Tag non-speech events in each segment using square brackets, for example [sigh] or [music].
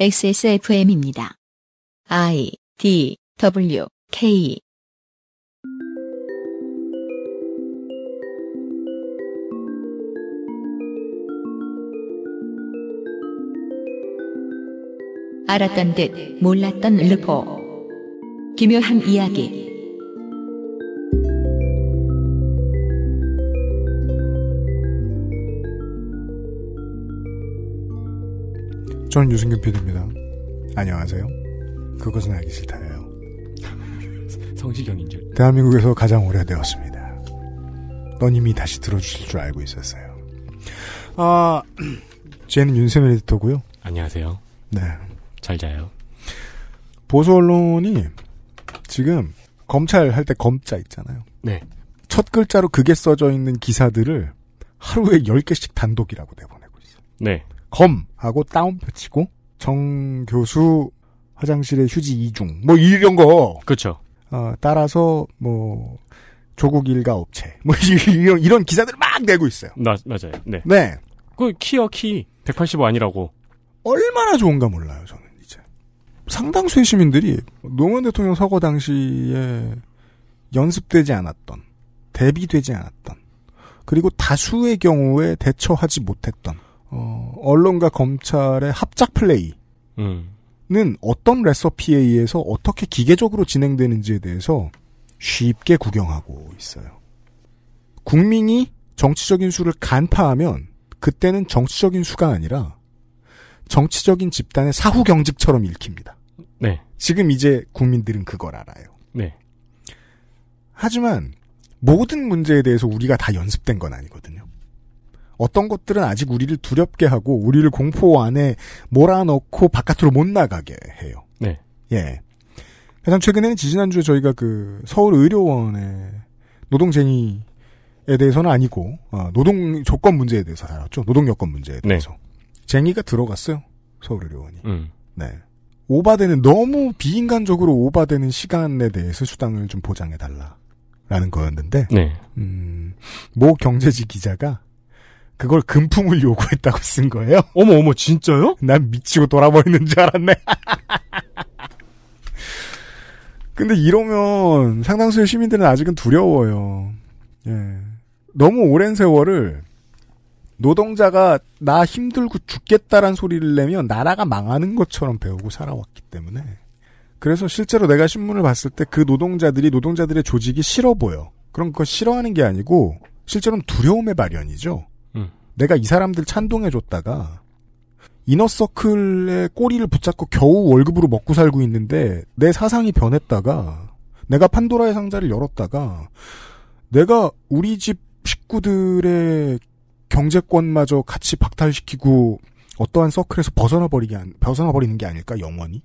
XSFM입니다. I D W K 알았던 듯 몰랐던 르포 기묘한 이야기 저는 유승균 PD입니다. 안녕하세요. 그것은 알기 싫다예요. [laughs] 성시경인 줄. 대한민국에서 가장 오래되었습니다. 너님이 다시 들어주실 줄 알고 있었어요. 아, 쟤는 [clears throat] 윤세민 에디터고요. 안녕하세요. 네. 잘 자요. 보수 언론이 지금 검찰 할 때 검자 있잖아요. 네. 첫 글자로 그게 써져 있는 기사들을 하루에 10개씩 단독이라고 내보내고 있어요. 네. 검 하고 다운표 치고 정 교수 화장실에 휴지 이중 뭐 이런 거 그렇죠. 어, 따라서 뭐 조국 일가 업체 [laughs] 뭐 이런 기사들 막 내고 있어요. 나, 맞아요. 네. 네. 그 키요 키185 아니라고. 얼마나 좋은가 몰라요 저는 이제 상당수의 시민들이 노무현 대통령 서거 당시에 연습되지 않았던 대비되지 않았던 그리고 다수의 경우에 대처하지 못했던 어, 언론과 검찰의 합작 플레이는 음. 어떤 레서피에 의해서 어떻게 기계적으로 진행되는지에 대해서 쉽게 구경하고 있어요. 국민이 정치적인 수를 간파하면 그때는 정치적인 수가 아니라 정치적인 집단의 사후 경직처럼 읽힙니다. 네. 지금 이제 국민들은 그걸 알아요. 네. 하지만 모든 문제에 대해서 우리가 다 연습된 건 아니거든요. 어떤 것들은 아직 우리를 두렵게 하고 우리를 공포 안에 몰아넣고 바깥으로 못 나가게 해요. 네. 예. 가장 최근에는 지지난주에 저희가 그 서울 의료원의 노동쟁의에 대해서는 아니고 어, 노동 조건 문제에 대해서 다뤘죠. 노동 여건 문제에 네. 대해서. 네. 쟁의가 들어갔어요. 서울 의료원이. 음. 네. 오바되는 너무 비인간적으로 오바되는 시간에 대해서 수당을 좀 보장해 달라라는 거였는데 네. 음, 모 경제지 기자가 그걸 금품을 요구했다고 쓴 거예요. [laughs] 어머 어머 진짜요? 난 미치고 돌아버리는 줄 알았네. [laughs] 근데 이러면 상당수의 시민들은 아직은 두려워요. 예. 너무 오랜 세월을 노동자가 나 힘들고 죽겠다란 소리를 내면 나라가 망하는 것처럼 배우고 살아왔기 때문에 그래서 실제로 내가 신문을 봤을 때 그 노동자들이 노동자들의 조직이 싫어 보여. 그런 거 싫어하는 게 아니고 실제로는 두려움의 발현이죠. 내가 이 사람들 찬동해줬다가 이너서클의 꼬리를 붙잡고 겨우 월급으로 먹고 살고 있는데 내 사상이 변했다가 내가 판도라의 상자를 열었다가 내가 우리 집 식구들의 경제권마저 같이 박탈시키고 어떠한 서클에서 벗어나 버리게 벗어나 버리는 게 아닐까 영원히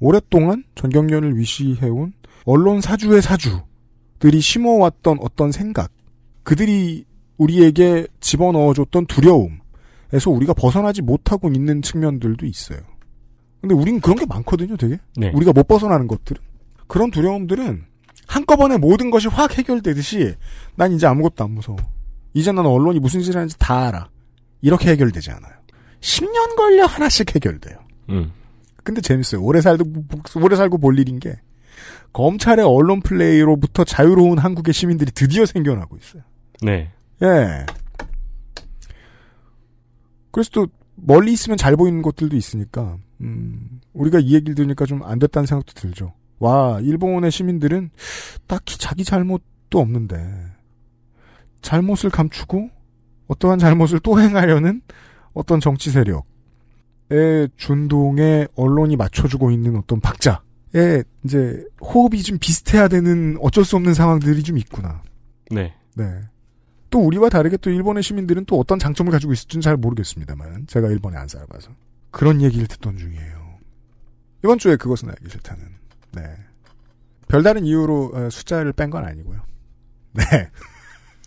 오랫동안 전경련을 위시해온 언론 사주의 사주들이 심어왔던 어떤 생각 그들이 우리에게 집어넣어줬던 두려움에서 우리가 벗어나지 못하고 있는 측면들도 있어요. 근데 우린 그런 게 많거든요, 되게. 네. 우리가 못 벗어나는 것들은. 그런 두려움들은 한꺼번에 모든 것이 확 해결되듯이 난 이제 아무것도 안 무서워. 이제 난 언론이 무슨 짓을 하는지 다 알아. 이렇게 해결되지 않아요. 10년 걸려 하나씩 해결돼요. 음. 근데 재밌어요. 오래 살고, 오래 살고 볼 일인 게 검찰의 언론 플레이로부터 자유로운 한국의 시민들이 드디어 생겨나고 있어요. 네. 예. 그래서 또 멀리 있으면 잘 보이는 것들도 있으니까 음, 우리가 이 얘기를 들으니까 좀 안 됐다는 생각도 들죠. 와 일본의 시민들은 딱히 자기 잘못도 없는데 잘못을 감추고 어떠한 잘못을 또 행하려는 어떤 정치 세력의 준동에 언론이 맞춰주고 있는 어떤 박자에 이제 호흡이 좀 비슷해야 되는 어쩔 수 없는 상황들이 좀 있구나. 네. 네. 또 우리와 다르게 또 일본의 시민들은 또 어떤 장점을 가지고 있을지는 잘 모르겠습니다만 제가 일본에 안 살아봐서 그런 얘기를 듣던 중이에요. 이번 주에 그것은 알기 싫다는 네 별다른 이유로 어, 숫자를 뺀 건 아니고요. 네.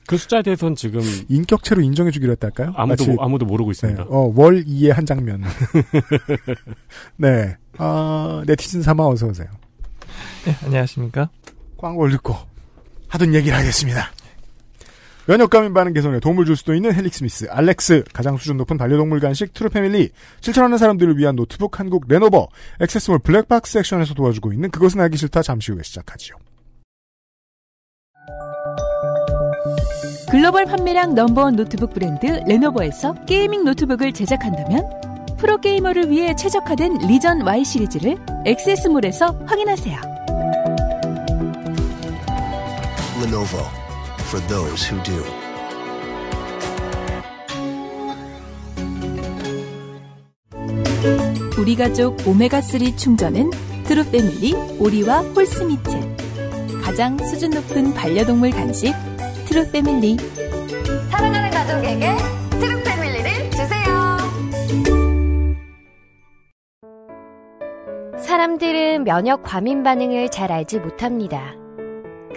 그 숫자에 대해서는 지금 인격체로 인정해주기로 했달까요? 아무도 마치, 아무도 모르고 있습니다. 네, 어, 월2회한 장면. [laughs] 네, 어, 네티즌 삼아 어서 오세요. 네, 안녕하십니까? 광고를 듣고 하던 얘기를 하겠습니다. 면역감인 반응 개선에 도움을 줄 수도 있는 헬릭스미스, 알렉스, 가장 수준 높은 반려동물 간식 트루패밀리, 실천하는 사람들을 위한 노트북 한국 레노버, 액세스몰 블랙박스 섹션에서 도와주고 있는 그것은 알기 싫다 잠시 후에 시작하지요. 글로벌 판매량 넘버원 노트북 브랜드 레노버에서 게이밍 노트북을 제작한다면 프로게이머를 위해 최적화된 리전 Y 시리즈를 액세스몰에서 확인하세요. l e n for those who do. 우리 가족 오메가3 충전은 트루 패밀리 오리와 홀스미트 가장 수준 높은 반려동물 간식 트루 패밀리 사랑하는 가족에게 트루 패밀리를 주세요. 사람들은 면역 과민 반응을 잘 알지 못합니다.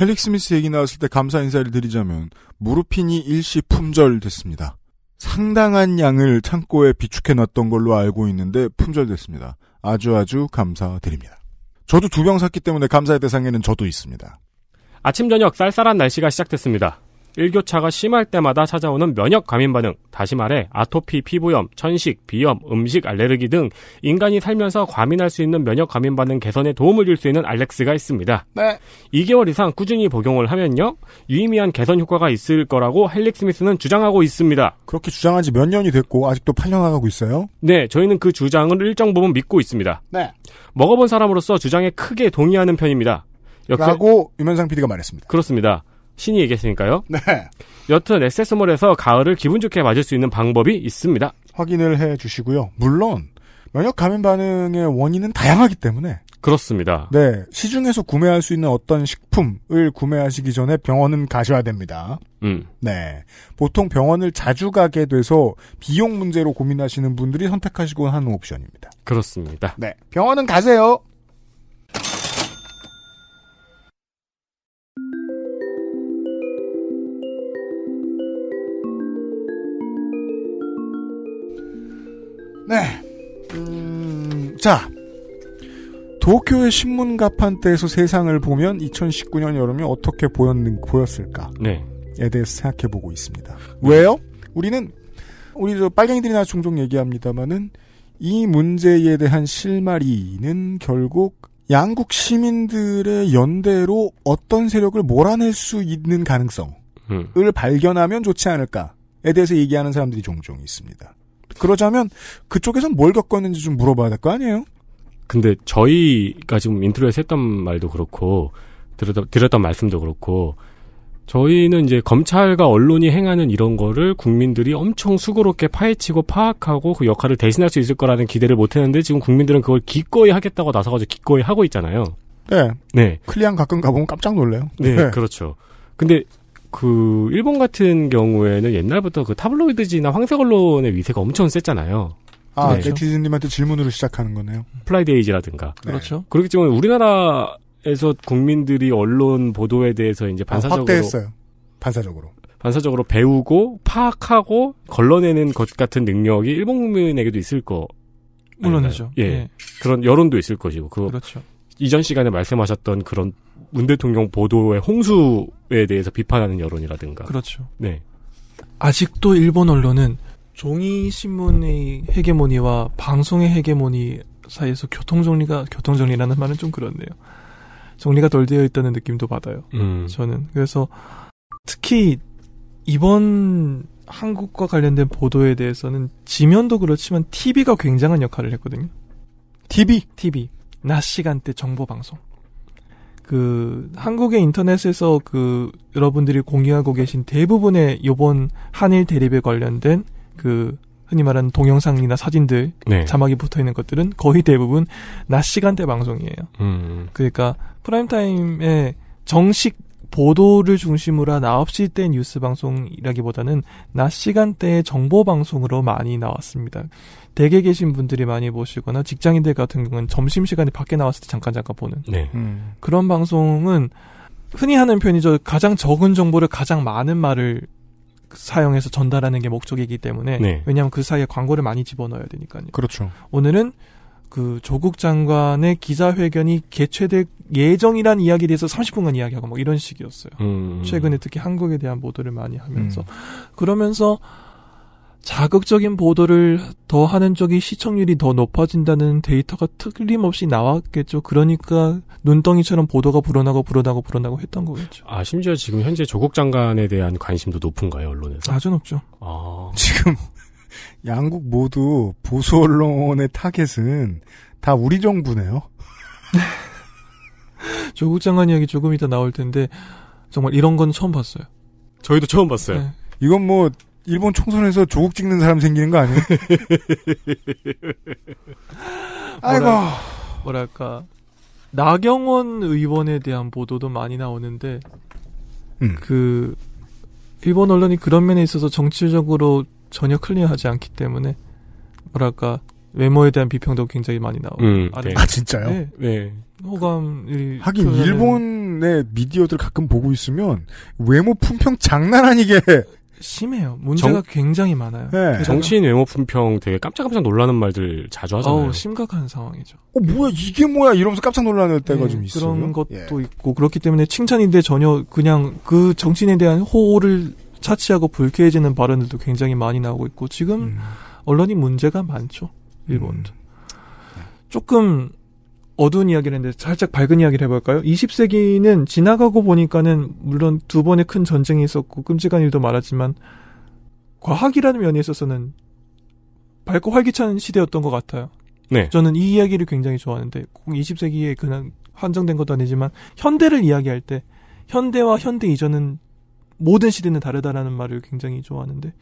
헬릭 스미스 얘기 나왔을 때 감사 인사를 드리자면 무르핀이 일시 품절됐습니다. 상당한 양을 창고에 비축해놨던 걸로 알고 있는데 품절됐습니다. 아주 아주 감사드립니다. 저도 두 병 샀기 때문에 감사의 대상에는 저도 있습니다. 아침 저녁 쌀쌀한 날씨가 시작됐습니다. 일교차가 심할 때마다 찾아오는 면역 감인 반응, 다시 말해 아토피, 피부염, 천식, 비염, 음식 알레르기 등 인간이 살면서 과민할 수 있는 면역 감인 반응 개선에 도움을 줄 수 있는 알렉스가 있습니다. 네. 2개월 이상 꾸준히 복용을 하면요. 유의미한 개선 효과가 있을 거라고 헬릭 스미스는 주장하고 있습니다. 그렇게 주장한 지 몇 년이 됐고 아직도 팔려나가고 있어요? 네, 저희는 그 주장을 일정 부분 믿고 있습니다. 네. 먹어본 사람으로서 주장에 크게 동의하는 편입니다. 역사... 라고 유면상 PD가 말했습니다. 그렇습니다. 신이 얘기했으니까요. 네. 여튼 에세스몰에서 가을을 기분 좋게 맞을 수 있는 방법이 있습니다. 확인을 해 주시고요. 물론 면역 감염 반응의 원인은 다양하기 때문에 그렇습니다. 네. 시중에서 구매할 수 있는 어떤 식품을 구매하시기 전에 병원은 가셔야 됩니다. 음. 네. 보통 병원을 자주 가게 돼서 비용 문제로 고민하시는 분들이 선택하시곤 하는 옵션입니다. 그렇습니다. 네. 병원은 가세요. 네. 음, 자. 도쿄의 신문 가판대에서 세상을 보면 2019년 여름이 어떻게 보였는, 보였을까? 네. 에 대해서 생각해 보고 있습니다. 왜요? 우리는, 우리 저 빨갱이들이나 종종 얘기합니다만은 이 문제에 대한 실마리는 결국 양국 시민들의 연대로 어떤 세력을 몰아낼 수 있는 가능성을 음. 발견하면 좋지 않을까에 대해서 얘기하는 사람들이 종종 있습니다. 그러자면 그쪽에선 뭘 겪었는지 좀 물어봐야 될 거 아니에요? 근데 저희가 지금 인터뷰에서 했던 말도 그렇고 들었던 말씀도 그렇고 저희는 이제 검찰과 언론이 행하는 이런 거를 국민들이 엄청 수고롭게 파헤치고 파악하고 그 역할을 대신할 수 있을 거라는 기대를 못 했는데 지금 국민들은 그걸 기꺼이 하겠다고 나서가지고 기꺼이 하고 있잖아요. 네. 네. 클리앙 가끔 가보면 깜짝 놀래요. 네, 네. 그렇죠. 근데 그 일본 같은 경우에는 옛날부터 그 타블로이드지나 황색 언론의 위세가 엄청 셌잖아요. 아, 네. 네티즌님한테 그 질문으로 시작하는 거네요. 플라이데이즈라든가 네. 그렇죠. 그렇겠지만 우리나라에서 국민들이 언론 보도에 대해서 이제 아, 반사적으로 어, 확대했어요. 반사적으로. 반사적으로 배우고 파악하고 걸러내는 것 같은 능력이 일본 국민에게도 있을 거. 물론이죠. 예. 예. 그런 여론도 있을 것이고 그 그렇죠. 이전 시간에 말씀하셨던 그런 문 대통령 보도의 홍수 에 대해서 비판하는 여론이라든가. 그렇죠. 네. 아직도 일본 언론은 종이 신문의 헤게모니와 방송의 헤게모니 사이에서 교통 정리가 교통 정리라는 말은 좀 그렇네요. 정리가 덜 되어 있다는 느낌도 받아요. 음. 저는 그래서 특히 이번 한국과 관련된 보도에 대해서는 지면도 그렇지만 TV가 굉장한 역할을 했거든요. TV, TV 낮 시간대 정보 방송. 그 한국의 인터넷에서 그 여러분들이 공유하고 계신 대부분의 요번 한일 대립에 관련된 그 흔히 말하는 동영상이나 사진들 네. 자막이 붙어 있는 것들은 거의 대부분 낮 시간대 방송이에요. 음. 그러니까 프라임 타임에 정식 보도를 중심으로 한 9시 때 뉴스 방송이라기보다는 낮 시간대의 정보 방송으로 많이 나왔습니다. 댁에 계신 분들이 많이 보시거나 직장인들 같은 경우는 점심시간에 밖에 나왔을 때 잠깐 잠깐 보는 네. 음. 그런 방송은 흔히 하는 편이죠. 가장 적은 정보를 가장 많은 말을 사용해서 전달하는 게 목적이기 때문에 네. 왜냐하면 그 사이에 광고를 많이 집어넣어야 되니까요. 그렇죠. 오늘은 그 조국 장관의 기자회견이 개최될 예정이란 이야기에 대해서 30분간 이야기하고 뭐 이런 식이었어요. 음. 최근에 특히 한국에 대한 보도를 많이 하면서 음. 그러면서 자극적인 보도를 더 하는 쪽이 시청률이 더 높아진다는 데이터가 틀림없이 나왔겠죠. 그러니까 눈덩이처럼 보도가 불어나고 불어나고 불어나고 했던 거겠죠. 아 심지어 지금 현재 조국 장관에 대한 관심도 높은가요 언론에서? 아주 높죠. 아... 지금 양국 모두 보수 언론의 타겟은 다 우리 정부네요. 조국 [laughs] 장관 이야기 조금 이따 나올 텐데 정말 이런 건 처음 봤어요. 저희도 처음 봤어요. 네. 이건 뭐 일본 총선에서 조국 찍는 사람 생기는 거 아니에요? [laughs] 아이고 뭐랄까 나경원 의원에 대한 보도도 많이 나오는데 음. 그 일본 언론이 그런 면에 있어서 정치적으로 전혀 클리어하지 않기 때문에 뭐랄까 외모에 대한 비평도 굉장히 많이 나오고 음, 아, 네. 네. 아 진짜요? 네, 네. 호감이 하긴 표현하 일본의 미디어들 가끔 보고 있으면 외모 품평 장난 아니게 심해요. 문제가 정... 굉장히 많아요. 네. 정치인 외모 품평 되게 깜짝깜짝 놀라는 말들 자주 하잖아요. 아 심각한 상황이죠. 어 뭐야 이게 뭐야 이러면서 깜짝 놀라는 때가 네, 좀 있어요. 그런 것도 예. 있고 그렇기 때문에 칭찬인데 전혀 그냥 그 정치인에 대한 호 호를 차치하고 불쾌해지는 발언들도 굉장히 많이 나오고 있고 지금 음. 언론이 문제가 많죠. 일본도. 음. 조금 어두운 이야기를 했는데 살짝 밝은 이야기를 해볼까요? 20세기는 지나가고 보니까는 물론 두 번의 큰 전쟁이 있었고 끔찍한 일도 많았지만 과학이라는 면에 있어서는 밝고 활기찬 시대였던 것 같아요. 네. 저는 이 이야기를 굉장히 좋아하는데 꼭 20세기에 그냥 한정된 것도 아니지만 현대를 이야기할 때 현대와 현대 이전은 모든 시대는 다르다라는 말을 굉장히 좋아하는데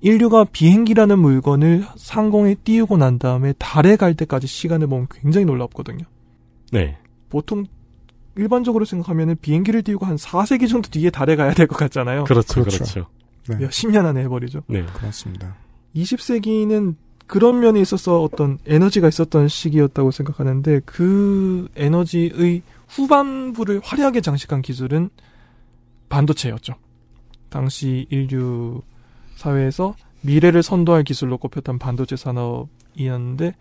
인류가 비행기라는 물건을 상공에 띄우고 난 다음에 달에 갈 때까지 시간을 보면 굉장히 놀랍거든요. 네. 보통 일반적으로 생각하면 비행기를 띄우고 한 4세기 정도 뒤에 달에 가야 될 것 같잖아요. 그렇죠, 그렇죠. 그렇죠. 네. 몇십년 안에 해버리죠. 네, 그렇습니다. 20세기는 그런 면에 있어서 어떤 에너지가 있었던 시기였다고 생각하는데 그 에너지의 후반부를 화려하게 장식한 기술은 반도체였죠. 당시 인류 사회에서 미래를 선도할 기술로 꼽혔던 반도체 산업이었는데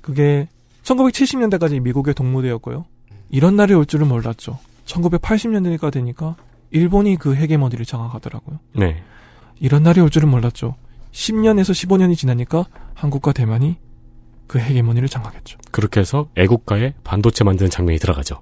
그게 1970년대까지 미국의 동무대였고요. 이런 날이 올 줄은 몰랐죠. 1980년대가 되니까 일본이 그 헤게머니를 장악하더라고요. 네. 이런 날이 올 줄은 몰랐죠. 10년에서 15년이 지나니까 한국과 대만이 그 헤게모니를 장악했죠. 그렇게 해서 애국가의 반도체 만드는 장면이 들어가죠.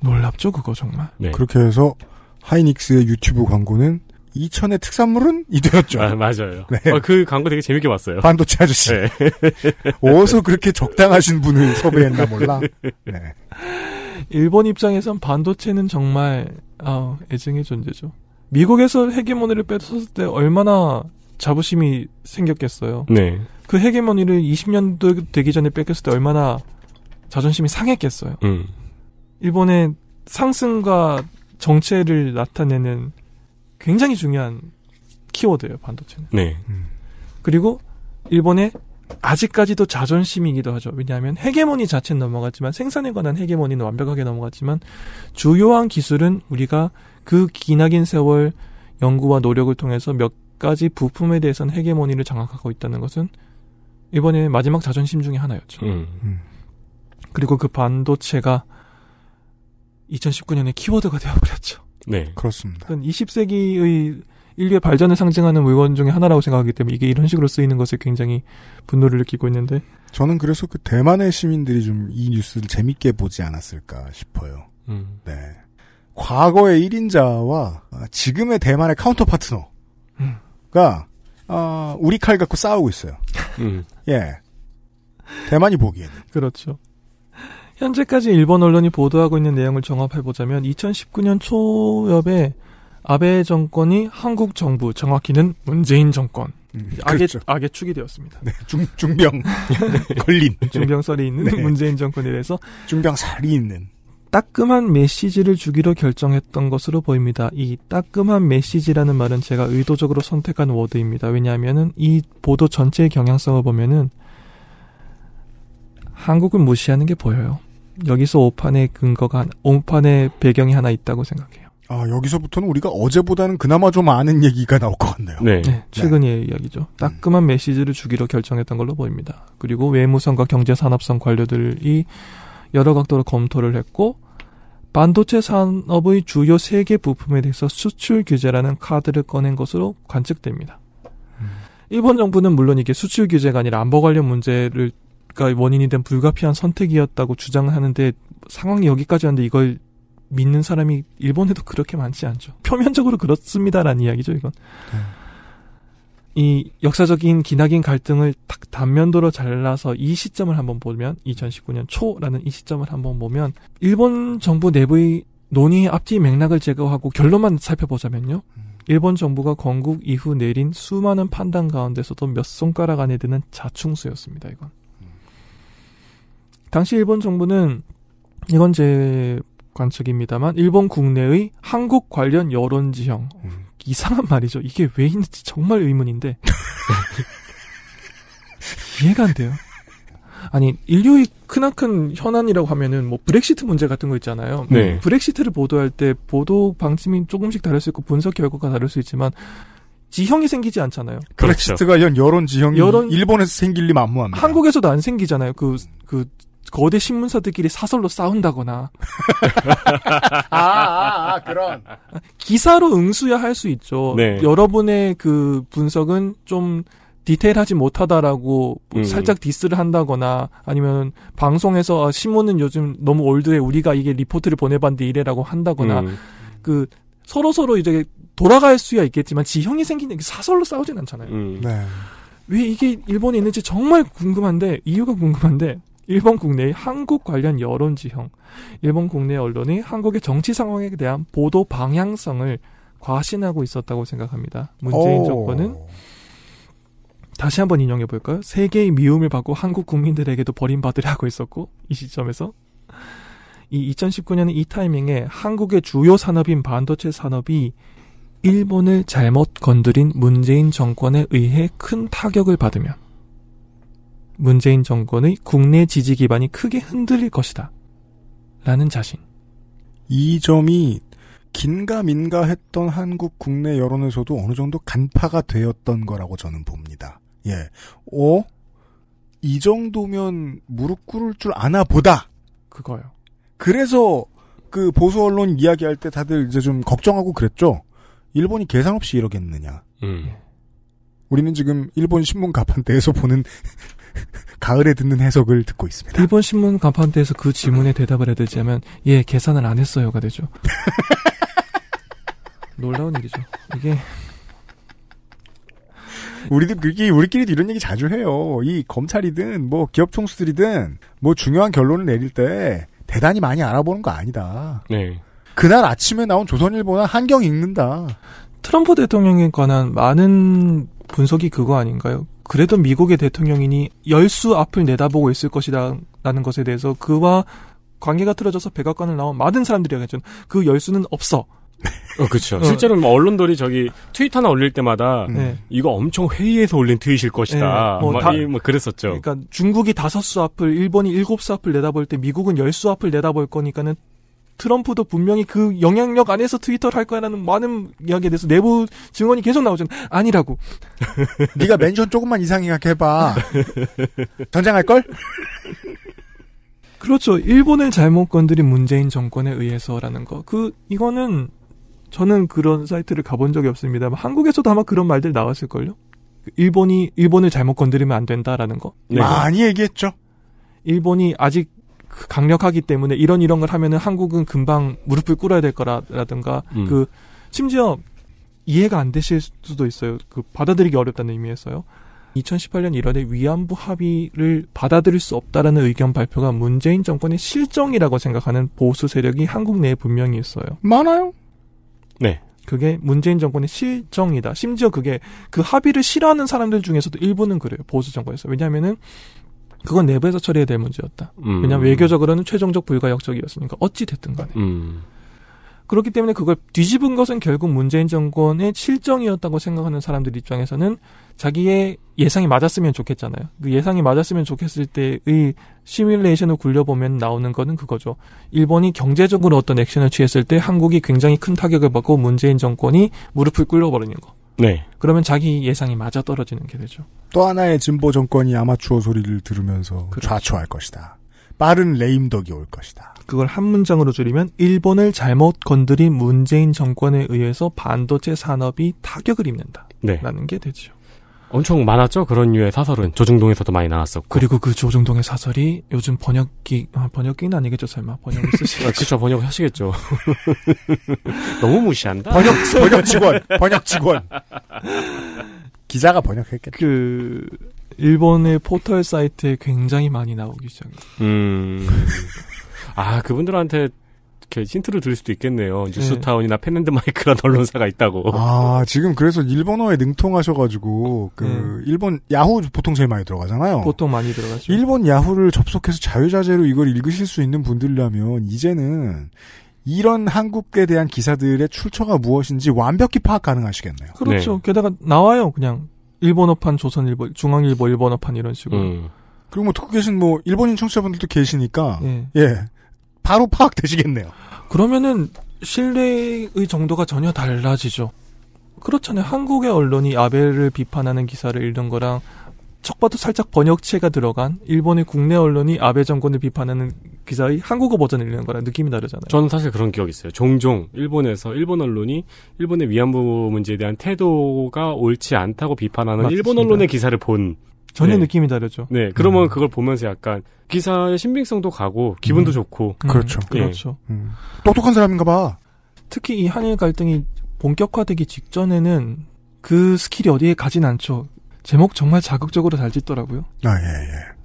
놀랍죠, 그거 정말. 네. 그렇게 해서 하이닉스의 유튜브 광고는 이천의 특산물은 이되었죠. 아, 맞아요. 네. 어, 그 광고 되게 재밌게 봤어요. 반도체 아저씨. 네. [laughs] 어서 그렇게 적당하신 분을 섭외했나 몰라. 네. 일본 입장에선 반도체는 정말 어, 애증의 존재죠. 미국에서 헤게모니를 뺏었을 때 얼마나 자부심이 생겼겠어요. 네. 그 헤게모니를 20년도 되기 전에 뺏겼을 때 얼마나 자존심이 상했겠어요. 음. 일본의 상승과 정체를 나타내는 굉장히 중요한 키워드예요 반도체는. 네. 음. 그리고 일본의 아직까지도 자존심이기도 하죠. 왜냐하면 헤게모니 자체는 넘어갔지만 생산에 관한 헤게모니는 완벽하게 넘어갔지만 주요한 기술은 우리가 그 기나긴 세월 연구와 노력을 통해서 몇 가지 부품에 대해서는 헤게모니를 장악하고 있다는 것은 이번에 마지막 자존심 중의 하나였죠. 음. 음. 그리고 그 반도체가 2019년에 키워드가 되어버렸죠. 네. 그렇습니다. 20세기의 인류의 발전을 상징하는 의원 중에 하나라고 생각하기 때문에 이게 이런 식으로 쓰이는 것에 굉장히 분노를 느끼고 있는데 저는 그래서 그 대만의 시민들이 좀 이 뉴스를 재밌게 보지 않았을까 싶어요. 음. 네. 과거의 1인자와 지금의 대만의 카운터 파트너가 음. 어, 우리 칼 갖고 싸우고 있어요. 음. 예. 대만이 보기에는. 그렇죠. 현재까지 일본 언론이 보도하고 있는 내용을 종합해보자면 2019년 초엽에 아베 정권이 한국 정부, 정확히는 문재인 정권, 음, 악의, 그렇죠. 악의 축이 되었습니다. 네, 중, 중병 [laughs] 걸린. 중병설이 있는 네. 문재인 정권에대해서 중병설이 있는. 따끔한 메시지를 주기로 결정했던 것으로 보입니다. 이 따끔한 메시지라는 말은 제가 의도적으로 선택한 워드입니다. 왜냐하면이 보도 전체의 경향성을 보면은 한국을 무시하는 게 보여요. 여기서 오판의 근거가 오판의 배경이 하나 있다고 생각해요. 아, 여기서부터는 우리가 어제보다는 그나마 좀 아는 얘기가 나올 것 같네요. 네. 네 최근의 네. 이야기죠. 음. 따끔한 음. 메시지를 주기로 결정했던 걸로 보입니다. 그리고 외무성과 경제산업성 관료들이 여러 각도로 검토를 했고, 반도체 산업의 주요 세개 부품에 대해서 수출 규제라는 카드를 꺼낸 것으로 관측됩니다. 음. 일본 정부는 물론 이게 수출 규제가 아니라 안보 관련 문제를 가 그러니까 원인이 된 불가피한 선택이었다고 주장 하는데 상황이 여기까지 왔는데 이걸 믿는 사람이 일본에도 그렇게 많지 않죠. 표면적으로 그렇습니다라는 이야기죠, 이건. 네. 이 역사적인 기나긴 갈등을 딱 단면도로 잘라서 이 시점을 한번 보면 2019년 초라는 이 시점을 한번 보면 일본 정부 내부의 논의 앞뒤 맥락을 제거하고 결론만 살펴보자면요. 음. 일본 정부가 건국 이후 내린 수많은 판단 가운데서도 몇 손가락 안에 드는 자충수였습니다, 이건. 당시 일본 정부는 이건 제 관측입니다만 일본 국내의 한국 관련 여론 지형 음. 이상한 말이죠. 이게 왜 있는지 정말 의문인데 [laughs] 이해가 안 돼요. 아니 인류의 크나큰 현안이라고 하면은 뭐 브렉시트 문제 같은 거 있잖아요. 네. 브렉시트를 보도할 때 보도 방침이 조금씩 다를 수 있고 분석 결과가 다를 수 있지만 지형이 생기지 않잖아요. 그렇죠. 브렉시트가 연 여론 지형이 여론, 일본에서 생길 리 만무합니다. 한국에서도 안 생기잖아요. 그, 그 거대 신문사들끼리 사설로 싸운다거나. [laughs] 아, 아, 아, 그런. 기사로 응수야 할 수 있죠. 네. 여러분의 그 분석은 좀 디테일하지 못하다라고 음. 살짝 디스를 한다거나 아니면 방송에서 아, 신문은 요즘 너무 올드해 우리가 이게 리포트를 보내봤는데 이래라고 한다거나 음. 그 서로 서로 이제 돌아갈 수야 있겠지만 지형이 생기는 게 사설로 싸우진 않잖아요. 음. 네. 왜 이게 일본에 있는지 정말 궁금한데 이유가 궁금한데 일본 국내의 한국 관련 여론 지형, 일본 국내 언론이 한국의 정치 상황에 대한 보도 방향성을 과신하고 있었다고 생각합니다. 문재인 오. 정권은 다시 한번 인용해 볼까요? 세계의 미움을 받고 한국 국민들에게도 버림받으려 하고 있었고 이 시점에서 이 2019년 이 타이밍에 한국의 주요 산업인 반도체 산업이 일본을 잘못 건드린 문재인 정권에 의해 큰 타격을 받으면 문재인 정권의 국내 지지 기반이 크게 흔들릴 것이다. 라는 자신. 이 점이 긴가민가 했던 한국 국내 여론에서도 어느 정도 간파가 되었던 거라고 저는 봅니다. 예. 어? 이 정도면 무릎 꿇을 줄 아나 보다. 그거요. 그래서 그 보수 언론 이야기할 때 다들 이제 좀 걱정하고 그랬죠. 일본이 계산 없이 이러겠느냐. 음. 우리는 지금 일본 신문 가판대에서 보는 [laughs] 가을에 듣는 해석을 듣고 있습니다. 일본 신문 간판대에서 그 질문에 대답을 해야 되지 하면 예 계산을 안 했어요가 되죠. [laughs] 놀라운 일이죠. 이게 우리도 그게 우리끼리도 이런 얘기 자주 해요. 이 검찰이든 뭐 기업 총수들이든 뭐 중요한 결론을 내릴 때 대단히 많이 알아보는 거 아니다. 네. 그날 아침에 나온 조선일보나 한경 읽는다. 트럼프 대통령에 관한 많은 분석이 그거 아닌가요? 그래도 미국의 대통령이니 열수 앞을 내다보고 있을 것이다라는 것에 대해서 그와 관계가 틀어져서 백악관을 나온 많은 사람들이 하겠죠. 그렇죠? 그 열수는 없어. 어, 그렇죠. 어. 실제로 뭐 언론들이 저기 트윗 하나 올릴 때마다 음. 네. 네. 이거 엄청 회의에서 올린 트윗일 것이다. 네. 뭐, 뭐 다, 뭐 그랬었죠. 그러니까 중국이 다섯 수 앞을 일본이 일곱 수 앞을 내다볼 때 미국은 열수 앞을 내다볼 거니까는 트럼프도 분명히 그 영향력 안에서 트위터를 할 거야라는 많은 이야기에 대해서 내부 증언이 계속 나오잖아. 아니라고. [laughs] 네가 멘션 조금만 이상하게 해봐. 전쟁할 걸? 그렇죠. 일본을 잘못 건드린 문재인 정권에 의해서라는 거. 그 이거는 저는 그런 사이트를 가본 적이 없습니다. 한국에서도 아마 그런 말들 나왔을 걸요. 그 일본이 일본을 잘못 건드리면 안 된다라는 거. 네. 많이 얘기했죠. 일본이 아직 그 강력하기 때문에 이런 이런 걸 하면은 한국은 금방 무릎을 꿇어야 될 거라든가 음. 그 심지어 이해가 안 되실 수도 있어요. 그 받아들이기 어렵다는 의미에서요. 2018년 1월에 위안부 합의를 받아들일 수 없다라는 의견 발표가 문재인 정권의 실정이라고 생각하는 보수 세력이 한국 내에 분명히 있어요. 많아요. 네. 그게 문재인 정권의 실정이다. 심지어 그게 그 합의를 싫어하는 사람들 중에서도 일부는 그래요. 보수 정권에서. 왜냐하면은 그건 내부에서 처리해야 될 문제였다. 음. 왜냐하면 외교적으로는 최종적 불가 역적이었으니까 어찌 됐든 간에. 음. 그렇기 때문에 그걸 뒤집은 것은 결국 문재인 정권의 실정이었다고 생각하는 사람들 입장에서는 자기의 예상이 맞았으면 좋겠잖아요. 그 예상이 맞았으면 좋겠을 때의 시뮬레이션을 굴려보면 나오는 거는 그거죠. 일본이 경제적으로 어떤 액션을 취했을 때 한국이 굉장히 큰 타격을 받고 문재인 정권이 무릎을 꿇어버리는 거. 네. 그러면 자기 예상이 맞아 떨어지는 게 되죠. 또 하나의 진보 정권이 아마추어 소리를 들으면서 그렇죠. 좌초할 것이다. 빠른 레임덕이 올 것이다. 그걸 한 문장으로 줄이면 일본을 잘못 건드린 문재인 정권에 의해서 반도체 산업이 타격을 입는다. 네. 라는 게 되죠. 엄청 많았죠 그런 류의 사설은 조중동에서도 많이 나왔었고 그리고 그 조중동의 사설이 요즘 번역기 아, 어, 번역기는 아니겠죠 설마 번역을 쓰시겠죠 아, 그쵸 번역 하시겠죠 [laughs] 너무 무시한다 번역 번역 직원 번역 직원 기자가 번역했겠죠 그 일본의 포털 사이트에 굉장히 많이 나오기 시작했어요 음... 아 그분들한테 이렇게 힌트를 드릴 수도 있겠네요. 네. 뉴스타운이나 팬앤드 마이크라는 [laughs] 언론사가 있다고. 아, 지금 그래서 일본어에 능통하셔가지고, 그, 음. 일본, 야후 보통 제일 많이 들어가잖아요. 보통 많이 들어가죠. 일본 야후를 접속해서 자유자재로 이걸 읽으실 수 있는 분들이라면, 이제는, 이런 한국에 대한 기사들의 출처가 무엇인지 완벽히 파악 가능하시겠네요. 그렇죠. 네. 게다가 나와요. 그냥 일본어판, 조선일보, 중앙일보 일본어판 이런 식으로. 음. 그리고 뭐 듣고 계신 뭐 일본인 청취자분들도 계시니까 예. 예. 바로 파악되시겠네요. 그러면은 신뢰의 정도가 전혀 달라지죠. 그렇잖아요. 한국의 언론이 아베를 비판하는 기사를 읽는 거랑 척 봐도 살짝 번역체가 들어간 일본의 국내 언론이 아베 정권을 비판하는 기사의 한국어 버전을 읽는 거랑 느낌이 다르잖아요. 저는 사실 그런 기억이 있어요. 종종 일본에서 일본 언론이 일본의 위안부 문제에 대한 태도가 옳지 않다고 비판하는 맞습니다. 일본 언론의 기사를 본 전혀 네. 느낌이 다르죠. 네, 그러면 음. 그걸 보면서 약간 기사의 신빙성도 가고 기분도 음. 좋고. 음. 음. 그렇죠. 네. 그렇죠. 음. 똑똑한 사람인가 봐. 특히 이 한일 갈등이 본격화되기 직전에는 그 스킬이 어디에 가진 않죠. 제목 정말 자극적으로 잘 짓더라고요. 아, 예, 예.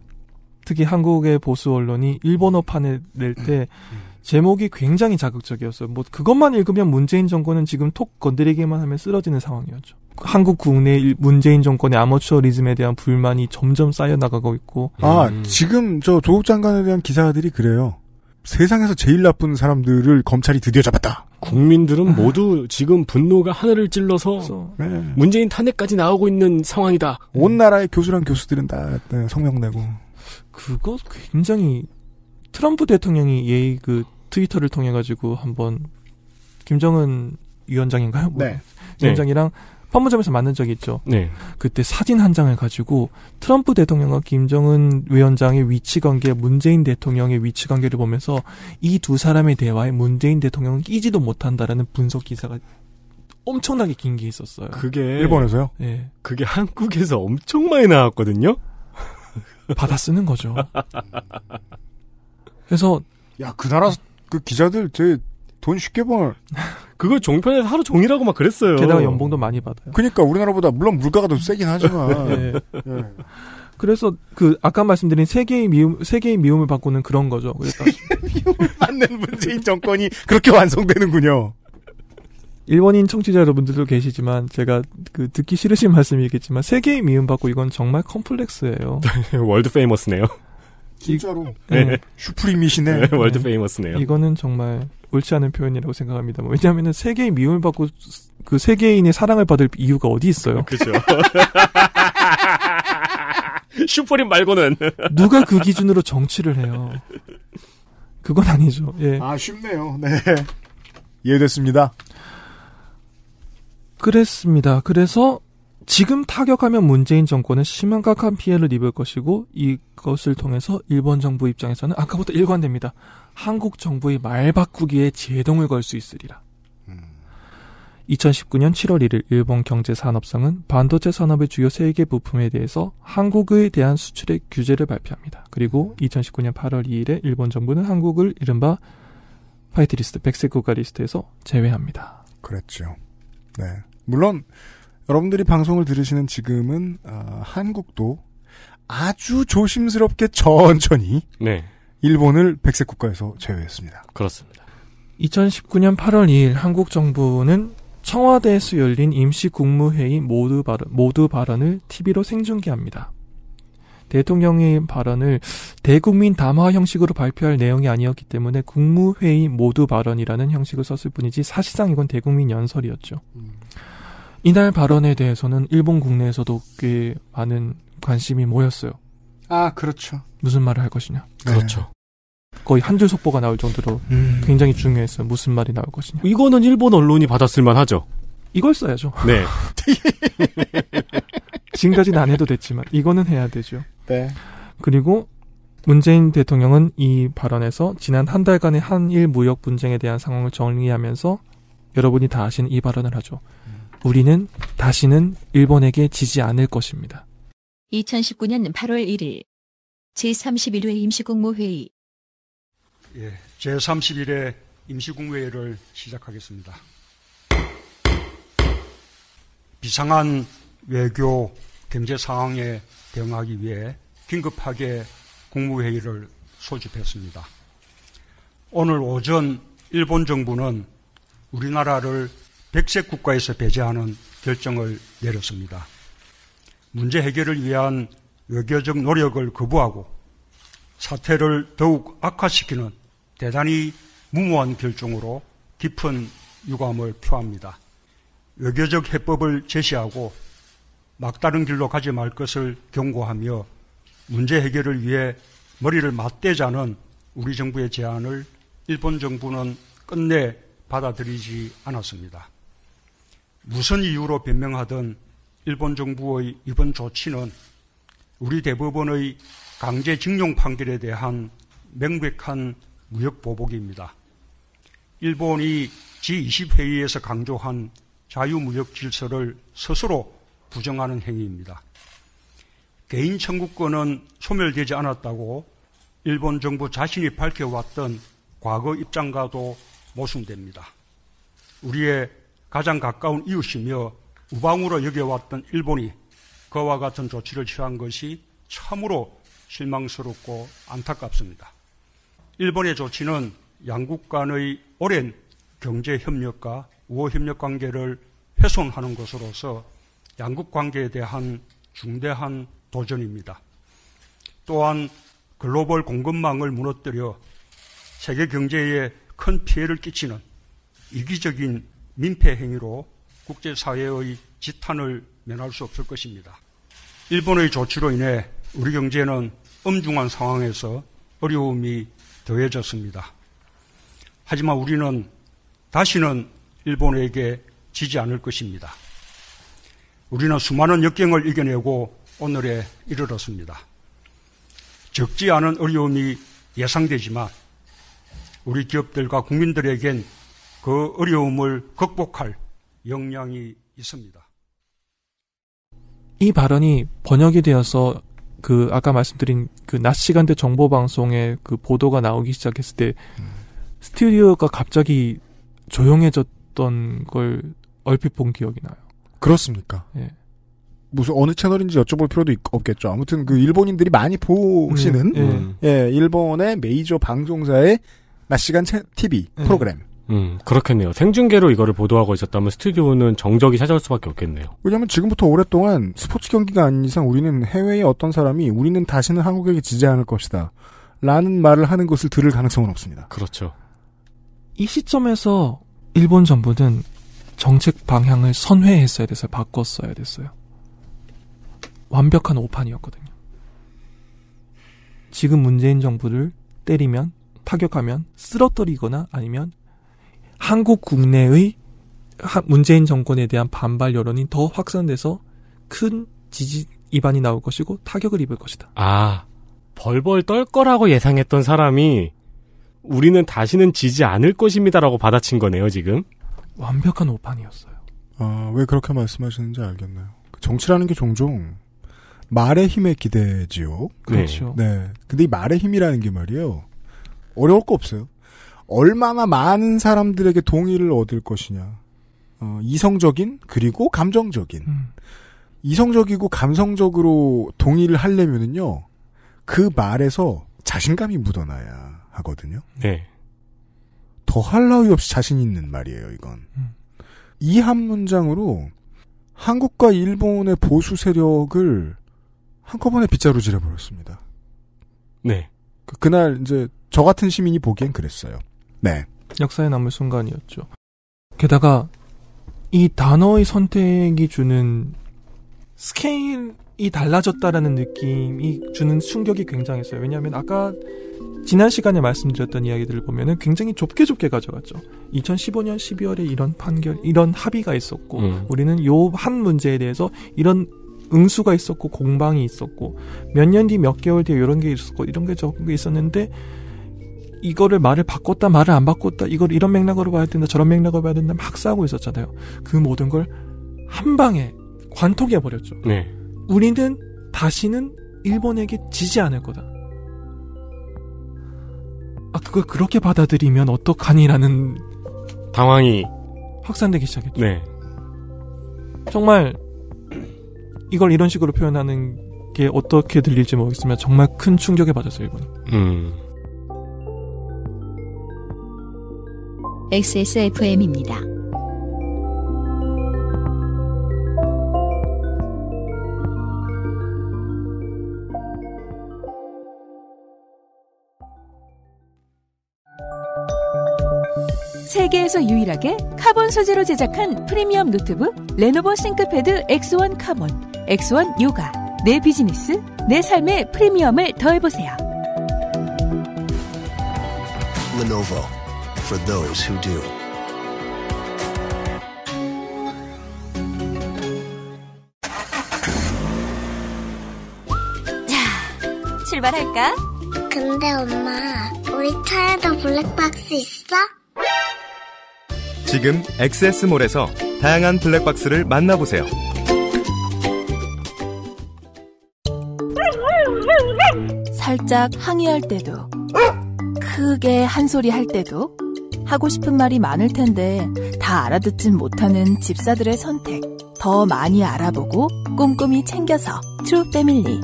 특히 한국의 보수 언론이 일본어판에 낼때 음. 제목이 굉장히 자극적이었어요. 뭐 그것만 읽으면 문재인 정권은 지금 톡 건드리기만 하면 쓰러지는 상황이었죠. 한국 국내 문재인 정권의 아마추어리즘에 대한 불만이 점점 쌓여 나가고 있고. 아 음. 지금 저 조국 장관에 대한 기사들이 그래요. 세상에서 제일 나쁜 사람들을 검찰이 드디어 잡았다. 국민들은 음. 모두 지금 분노가 하늘을 찔러서 네. 문재인 탄핵까지 나오고 있는 상황이다. 온 나라의 교수랑 교수들은 다 네, 성명 내고. 그거 굉장히 트럼프 대통령이 예의 그 트위터를 통해 가지고 한번 김정은 위원장인가요? 뭐 네. 위원장이랑 판문점에서 만난 적이 있죠. 네. 그때 사진 한 장을 가지고 트럼프 대통령과 김정은 위원장의 위치 관계, 문재인 대통령의 위치 관계를 보면서 이 두 사람의 대화에 문재인 대통령은 끼지도 못한다라는 분석 기사가 엄청나게 긴 게 있었어요. 그게 일본에서요? 예. 네. 그게 한국에서 엄청 많이 나왔거든요. 받아 쓰는 거죠. [laughs] 그래서 야 그 나라 그 기자들 제돈 쉽게 벌. [laughs] 그걸 종편에서 하루 종일하고 막 그랬어요. 게다가 연봉도 많이 받아요. 그러니까 우리나라보다 물론 물가가 더 세긴 하지만. [laughs] 네. 네. 그래서 그 아까 말씀드린 세계의 미움 세계의 미움을 바꾸는 그런 거죠. 그러니까 [laughs] 미움을 받는 문재인 정권이 그렇게 완성되는군요. 일본인 청취자 여러분들도 계시지만 제가 그 듣기 싫으신 말씀이겠지만 세계의 미움받고 이건 정말 컴플렉스예요. 월드 페이머스네요. 진짜로. 네. 음. 슈프림이시네. 네, 월드 음. 페이머스네요. 이거는 정말 옳지 않은 표현이라고 생각합니다. 뭐 왜냐하면 세계의 미움을 받고 그 세계인의 사랑을 받을 이유가 어디 있어요? 그죠. [laughs] 슈퍼림 말고는 누가 그 기준으로 정치를 해요? 그건 아니죠. 예. 아 쉽네요. 네. 이해됐습니다. 그랬습니다. 그래서 지금 타격하면 문재인 정권은 심각한 피해를 입을 것이고 이것을 통해서 일본 정부 입장에서는 아까부터 일관됩니다. 한국 정부의 말바꾸기에 제동을 걸 수 있으리라. 2019년 7월 1일 일본 경제산업성은 반도체 산업의 주요 세개 부품에 대해서 한국에 대한 수출의 규제를 발표합니다. 그리고 2019년 8월 2일에 일본 정부는 한국을 이른바 화이트리스트 백색 국가 리스트에서 제외합니다. 그랬죠. 네. 물론 여러분들이 방송을 들으시는 지금은 어, 한국도 아주 조심스럽게 천천히 네. 일본을 백색 국가에서 제외했습니다. 그렇습니다. 2019년 8월 2일 한국 정부는 청와대에서 열린 임시 국무회의 모두, 발언, 모두 발언을 TV로 생중계합니다. 대통령의 발언을 대국민 담화 형식으로 발표할 내용이 아니었기 때문에 국무회의 모두 발언이라는 형식을 썼을 뿐이지 사실상 이건 대국민 연설이었죠. 음. 이날 발언에 대해서는 일본 국내에서도 꽤 많은 관심이 모였어요. 아, 그렇죠. 무슨 말을 할 것이냐. 네. 그렇죠. 거의 한 줄 속보가 나올 정도로 음. 굉장히 중요했어요. 무슨 말이 나올 것이냐. 이거는 일본 언론이 받았을 만하죠. 이걸 써야죠. 네. [laughs] 지금까지는 안 해도 됐지만 이거는 해야 되죠. 네. 그리고 문재인 대통령은 이 발언에서 지난 한 달간의 한일 무역 분쟁에 대한 상황을 정리하면서 여러분이 다 아시는 이 발언을 하죠. 우리는 다시는 일본에게 지지 않을 것입니다. 2019년 8월 1일 제31회 임시국무회의 예, 제31회 임시국무회의를 시작하겠습니다. 비상한 외교 경제 상황에 대응하기 위해 긴급하게 국무회의를 소집했습니다. 오늘 오전 일본 정부는 우리나라를 백색 국가에서 배제하는 결정을 내렸습니다. 문제 해결을 위한 외교적 노력을 거부하고 사태를 더욱 악화시키는 대단히 무모한 결정으로 깊은 유감을 표합니다. 외교적 해법을 제시하고 막다른 길로 가지 말 것을 경고하며 문제 해결을 위해 머리를 맞대자는 우리 정부의 제안을 일본 정부는 끝내 받아들이지 않았습니다. 무슨 이유로 변명하든 일본 정부의 이번 조치는 우리 대법원의 강제징용 판결에 대한 명백한 무역보복입니다. 일본이 G20 회의에서 강조한 자유무역 질서를 스스로 부정하는 행위입니다. 개인 청구권은 소멸되지 않았다고 일본 정부 자신이 밝혀왔던 과거 입장과도 모순됩니다. 우리의 가장 가까운 이웃이며 우방으로 여겨왔던 일본이 그와 같은 조치를 취한 것이 참으로 실망스럽고 안타깝습니다. 일본의 조치는 양국 간의 오랜 경제 협력과 우호 협력 관계를 훼손하는 것으로서 양국 관계에 대한 중대한 도전입니다. 또한 글로벌 공급망을 무너뜨려 세계 경제에 큰 피해를 끼치는 이기적인 민폐 행위로 국제사회의 지탄을 면할 수 없을 것입니다. 일본의 조치로 인해 우리 경제는 엄중한 상황에서 어려움이 더해졌습니다. 하지만 우리는 다시는 일본에게 지지 않을 것입니다. 우리는 수많은 역경을 이겨내고 오늘에 이르렀습니다. 적지 않은 어려움이 예상되지만 우리 기업들과 국민들에겐 그 어려움을 극복할 역량이 있습니다. 이 발언이 번역이 되어서 그 아까 말씀드린 그 낮 시간대 정보 방송에 그 보도가 나오기 시작했을 때 스튜디오가 갑자기 조용해졌던 걸 얼핏 본 기억이 나요. 그렇습니까? 예. 무슨 어느 채널인지 여쭤볼 필요도 있, 없겠죠. 아무튼 그 일본인들이 많이 보시는 음, 예. 예, 일본의 메이저 방송사의 낮 시간 채, TV 예. 프로그램. 음, 그렇겠네요. 생중계로 이거를 보도하고 있었다면 스튜디오는 정적이 찾아올 수밖에 없겠네요. 왜냐면 지금부터 오랫동안 스포츠 경기가 아닌 이상 우리는 해외의 어떤 사람이 우리는 다시는 한국에게 지지 않을 것이다. 라는 말을 하는 것을 들을 가능성은 없습니다. 그렇죠. 이 시점에서 일본 정부는 정책 방향을 선회했어야 돼서 바꿨어야 됐어요. 완벽한 오판이었거든요. 지금 문재인 정부를 때리면 타격하면 쓰러뜨리거나 아니면 한국 국내의 문재인 정권에 대한 반발 여론이 더 확산돼서 큰 지지 이반이 나올 것이고 타격을 입을 것이다. 아, 벌벌 떨 거라고 예상했던 사람이 우리는 다시는 지지 않을 것입니다라고 받아친 거네요, 지금. 완벽한 오판이었어요. 아, 왜 그렇게 말씀하시는지 알겠네요. 그 정치라는 게 종종 말의 힘에 기대지요. 네. 그렇죠. 네. 근데 이 말의 힘이라는 게 말이에요. 어려울 거 없어요. 얼마나 많은 사람들에게 동의를 얻을 것이냐. 어, 이성적인 그리고 감정적인. 음. 이성적이고 감성적으로 동의를 하려면은요. 그 말에서 자신감이 묻어나야 하거든요. 네. 더할 나위 없이 자신 있는 말이에요, 이건. 음. 이한 문장으로 한국과 일본의 보수 세력을 한꺼번에 빗자루질해 버렸습니다. 네. 그, 그날 이제 저 같은 시민이 보기엔 그랬어요. 네. 역사에 남을 순간이었죠. 게다가 이 단어의 선택이 주는 스케일이 달라졌다라는 느낌이 주는 충격이 굉장했어요. 왜냐하면 아까 지난 시간에 말씀드렸던 이야기들을 보면 굉장히 좁게 좁게 가져갔죠. 2015년 12월에 이런 판결, 이런 합의가 있었고, 음. 우리는 요 한 문제에 대해서 이런 응수가 있었고, 공방이 있었고, 몇 년 뒤, 몇 개월 뒤에 이런 게 있었고, 이런 게 저런 게 있었는데, 이거를 말을 바꿨다 말을 안 바꿨다 이걸 이런 맥락으로 봐야 된다 저런 맥락으로 봐야 된다 막 싸우고 있었잖아요. 그 모든 걸 한 방에 관통해 버렸죠. 네. 우리는 다시는 일본에게 지지 않을 거다. 아 그걸 그렇게 받아들이면 어떡하니라는 당황이 확산되기 시작했죠. 네. 정말 이걸 이런 식으로 표현하는 게 어떻게 들릴지 모르겠으만 정말 큰 충격에 받았어요 이분이. 음. XSFM입니다. 세계에서 유일하게 카본 소재로 제작한 프리미엄 노트북 레노버 싱크패드 X1 카본, X1 요가. 내 비즈니스, 내 삶의 프리미엄을 더해보세요. l e n for those who do. 자, 출발할까? 근데 엄마, 우리 차에도 블랙박스 있어? 지금 XS몰에서 다양한 블랙박스를 만나보세요. 살짝 항의할 때도 크게 한 소리 할 때도 하고 싶은 말이 많을 텐데 다 알아듣진 못하는 집사들의 선택. 더 많이 알아보고 꼼꼼히 챙겨서 트루 패밀리.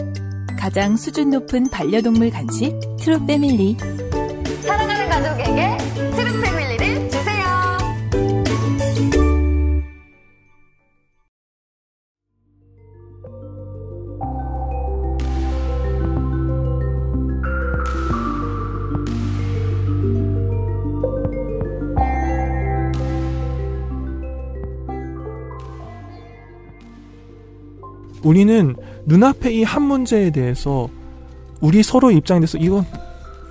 가장 수준 높은 반려동물 간식 트루 패밀리. 우리는 눈앞에 이 한 문제에 대해서 우리 서로 입장에 대해서 이건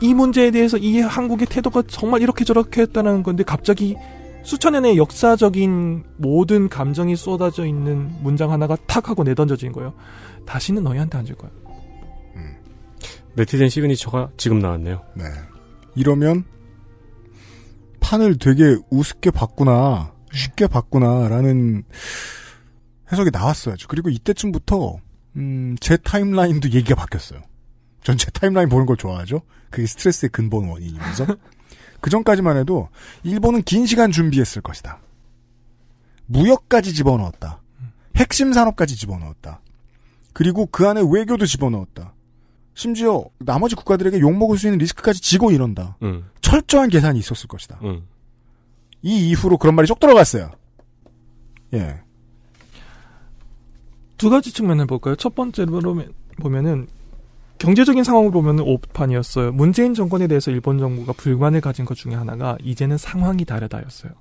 이 문제에 대해서 이 한국의 태도가 정말 이렇게 저렇게 했다는 건데 갑자기 수천 년의 역사적인 모든 감정이 쏟아져 있는 문장 하나가 탁 하고 내던져진 거예요. 다시는 너희한테 안줄 거야. 음. 네티즌 시그니처가 지금 나왔네요. 네. 이러면 판을 되게 우습게 봤구나, 쉽게 봤구나라는 해석이 나왔어야죠 그리고 이때쯤부터 음, 제 타임라인도 얘기가 바뀌었어요. 전 제 타임라인 보는 걸 좋아하죠. 그게 스트레스의 근본 원인이면서 [laughs] 그 전까지만 해도 일본은 긴 시간 준비했을 것이다. 무역까지 집어넣었다. 핵심 산업까지 집어넣었다. 그리고 그 안에 외교도 집어넣었다. 심지어 나머지 국가들에게 욕먹을 수 있는 리스크까지 지고 이런다. 음. 철저한 계산이 있었을 것이다. 음. 이 이후로 그런 말이 쏙 들어갔어요. 예. 두 가지 측면을 볼까요? 첫 번째로 보면은 경제적인 상황을 보면 오판이었어요. 문재인 정권에 대해서 일본 정부가 불만을 가진 것 중에 하나가 이제는 상황이 다르다였어요.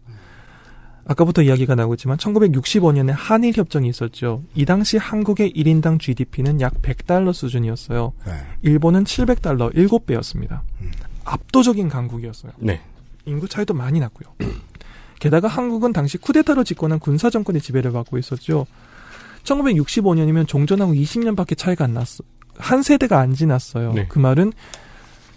아까부터 이야기가 나오고 있지만 1965년에 한일 협정이 있었죠. 이 당시 한국의 1인당 GDP는 약 100달러 수준이었어요. 네. 일본은 700달러 7배였습니다. 음. 압도적인 강국이었어요. 네. 인구 차이도 많이 났고요. 게다가 한국은 당시 쿠데타로 집권한 군사 정권의 지배를 받고 있었죠. 1965년이면 종전하고 20년밖에 차이가 안 났어. 한 세대가 안 지났어요. 네. 그 말은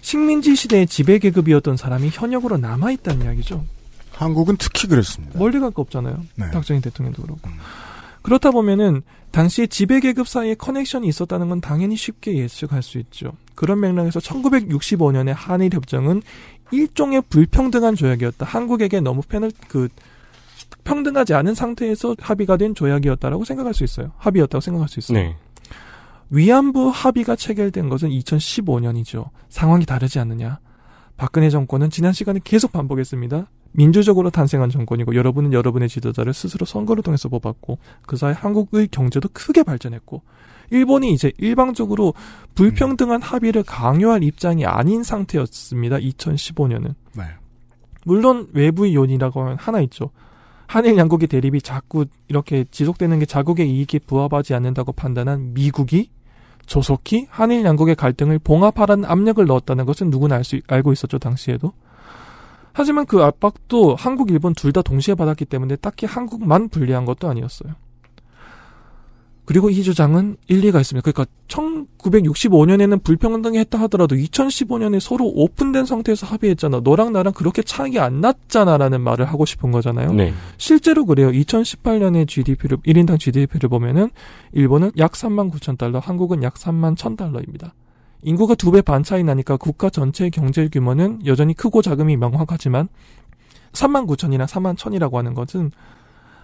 식민지 시대의 지배 계급이었던 사람이 현역으로 남아 있다는 이야기죠. 한국은 특히 그랬습니다. 멀리 갈 거 없잖아요. 네. 박정희 대통령도 그렇고. 음. 그렇다 보면은 당시에 지배 계급 사이에 커넥션이 있었다는 건 당연히 쉽게 예측할 수 있죠. 그런 맥락에서 1965년의 한일 협정은 일종의 불평등한 조약이었다. 한국에게 너무 패널 그 평등하지 않은 상태에서 합의가 된 조약이었다라고 생각할 수 있어요. 합의였다고 생각할 수 있어요. 네. 위안부 합의가 체결된 것은 2015년이죠. 상황이 다르지 않느냐. 박근혜 정권은 지난 시간에 계속 반복했습니다. 민주적으로 탄생한 정권이고 여러분은 여러분의 지도자를 스스로 선거를 통해서 뽑았고 그 사이 한국의 경제도 크게 발전했고 일본이 이제 일방적으로 불평등한 합의를 강요할 입장이 아닌 상태였습니다. 2015년은. 네. 물론 외부의 요인이라고 하면 하나 있죠. 한일 양국의 대립이 자꾸 이렇게 지속되는 게 자국의 이익에 부합하지 않는다고 판단한 미국이 조속히 한일 양국의 갈등을 봉합하라는 압력을 넣었다는 것은 누구나 알 수, 알고 있었죠, 당시에도. 하지만 그 압박도 한국, 일본 둘 다 동시에 받았기 때문에 딱히 한국만 불리한 것도 아니었어요. 그리고 이 주장은 일리가 있습니다. 그러니까 1965년에는 불평등했다 하더라도 2015년에 서로 오픈된 상태에서 합의했잖아. 너랑 나랑 그렇게 차이가 안 났잖아라는 말을 하고 싶은 거잖아요. 네. 실제로 그래요. 2018년에 GDP를 1인당 GDP를 보면은 일본은 약 3만 9천 달러, 한국은 약 3만 1천 달러입니다. 인구가 두 배 반 차이 나니까 국가 전체의 경제 규모는 여전히 크고 작음이 명확하지만 3만 9천이나 4만 천이라고 하는 것은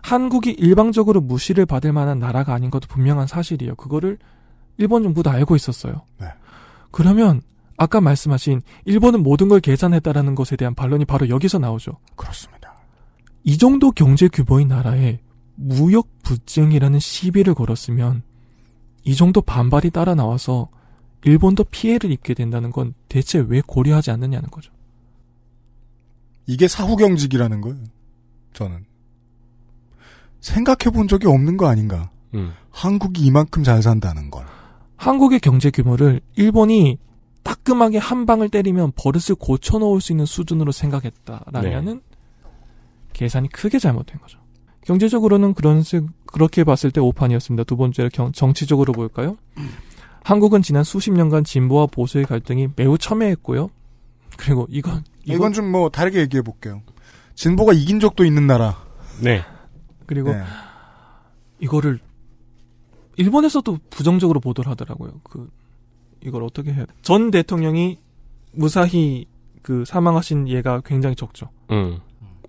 한국이 일방적으로 무시를 받을 만한 나라가 아닌 것도 분명한 사실이에요. 그거를 일본 정부도 알고 있었어요. 네. 그러면 아까 말씀하신 일본은 모든 걸 계산했다라는 것에 대한 반론이 바로 여기서 나오죠. 그렇습니다. 이 정도 경제 규모인 나라에 무역 부증이라는 시비를 걸었으면 이 정도 반발이 따라 나와서 일본도 피해를 입게 된다는 건 대체 왜 고려하지 않느냐는 거죠. 이게 사후경직이라는 거예요. 저는. 생각해 본 적이 없는 거 아닌가. 음. 한국이 이만큼 잘 산다는 걸. 한국의 경제 규모를 일본이 따끔하게 한 방을 때리면 버릇을 고쳐 놓을 수 있는 수준으로 생각했다라면은 네. 계산이 크게 잘못된 거죠. 경제적으로는 그런 식, 그렇게 봤을 때 오판이었습니다. 두 번째로 경, 정치적으로 볼까요? 한국은 지난 수십 년간 진보와 보수의 갈등이 매우 첨예했고요. 그리고 이건 이건, 이건 좀뭐 다르게 얘기해 볼게요. 진보가 이긴 적도 있는 나라. 네. 그리고 네. 이거를 일본에서도 부정적으로 보도를 하더라고요. 그 이걸 어떻게 해야 돼? 전 대통령이 무사히 그 사망하신 예가 굉장히 적죠. 음.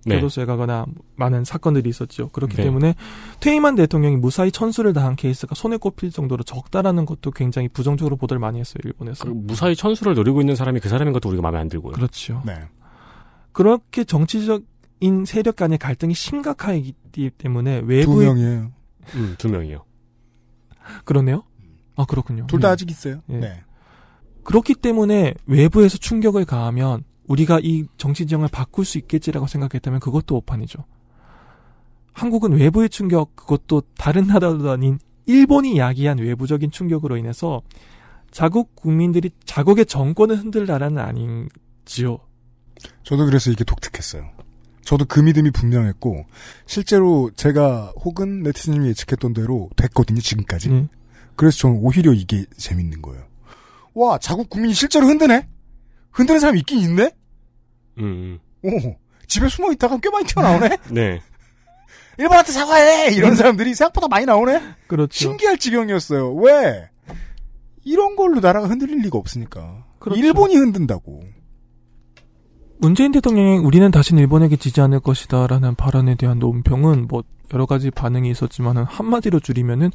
네. 교도소에 가거나 많은 사건들이 있었죠 그렇기 네. 때문에 퇴임한 대통령이 무사히 천수를 당한 케이스가 손에 꼽힐 정도로 적다라는 것도 굉장히 부정적으로 보도를 많이 했어요, 일본에서. 그 무사히 천수를 노리고 있는 사람이 그 사람인 것도 우리가 마음에 안 들고요. 그렇죠. 네. 그렇게 정치적 인 세력 간의 갈등이 심각하기 때문에 외부 두 명이에요. 음, 두 명이요. 그러네요. 아 그렇군요. 둘다 예. 아직 있어요. 예. 네. 그렇기 때문에 외부에서 충격을 가하면 우리가 이 정치 지형을 바꿀 수 있겠지라고 생각했다면 그것도 오판이죠. 한국은 외부의 충격, 그것도 다른 나라도 아닌 일본이 야기한 외부적인 충격으로 인해서 자국 국민들이 자국의 정권을 흔들 나라는 아닌지요. 저도 그래서 이게 독특했어요. 저도 그 믿음이 분명했고 실제로 제가 혹은 네티즌이 님 예측했던 대로 됐거든요 지금까지. 음. 그래서 저는 오히려 이게 재밌는 거예요. 와 자국 국민이 실제로 흔드네. 흔드는 사람 있긴 있네. 음, 음. 오 집에 숨어 있다가 꽤 많이 튀어나오네. [laughs] 네. 일본한테 사과해 이런 사람들이 생각보다 많이 나오네. 그렇죠. 신기할 지경이었어요. 왜 이런 걸로 나라가 흔들릴 리가 없으니까. 그렇죠. 일본이 흔든다고. 문재인 대통령이 우리는 다신 일본에게 지지 않을 것이다라는 발언에 대한 논평은 뭐 여러 가지 반응이 있었지만 한마디로 줄이면은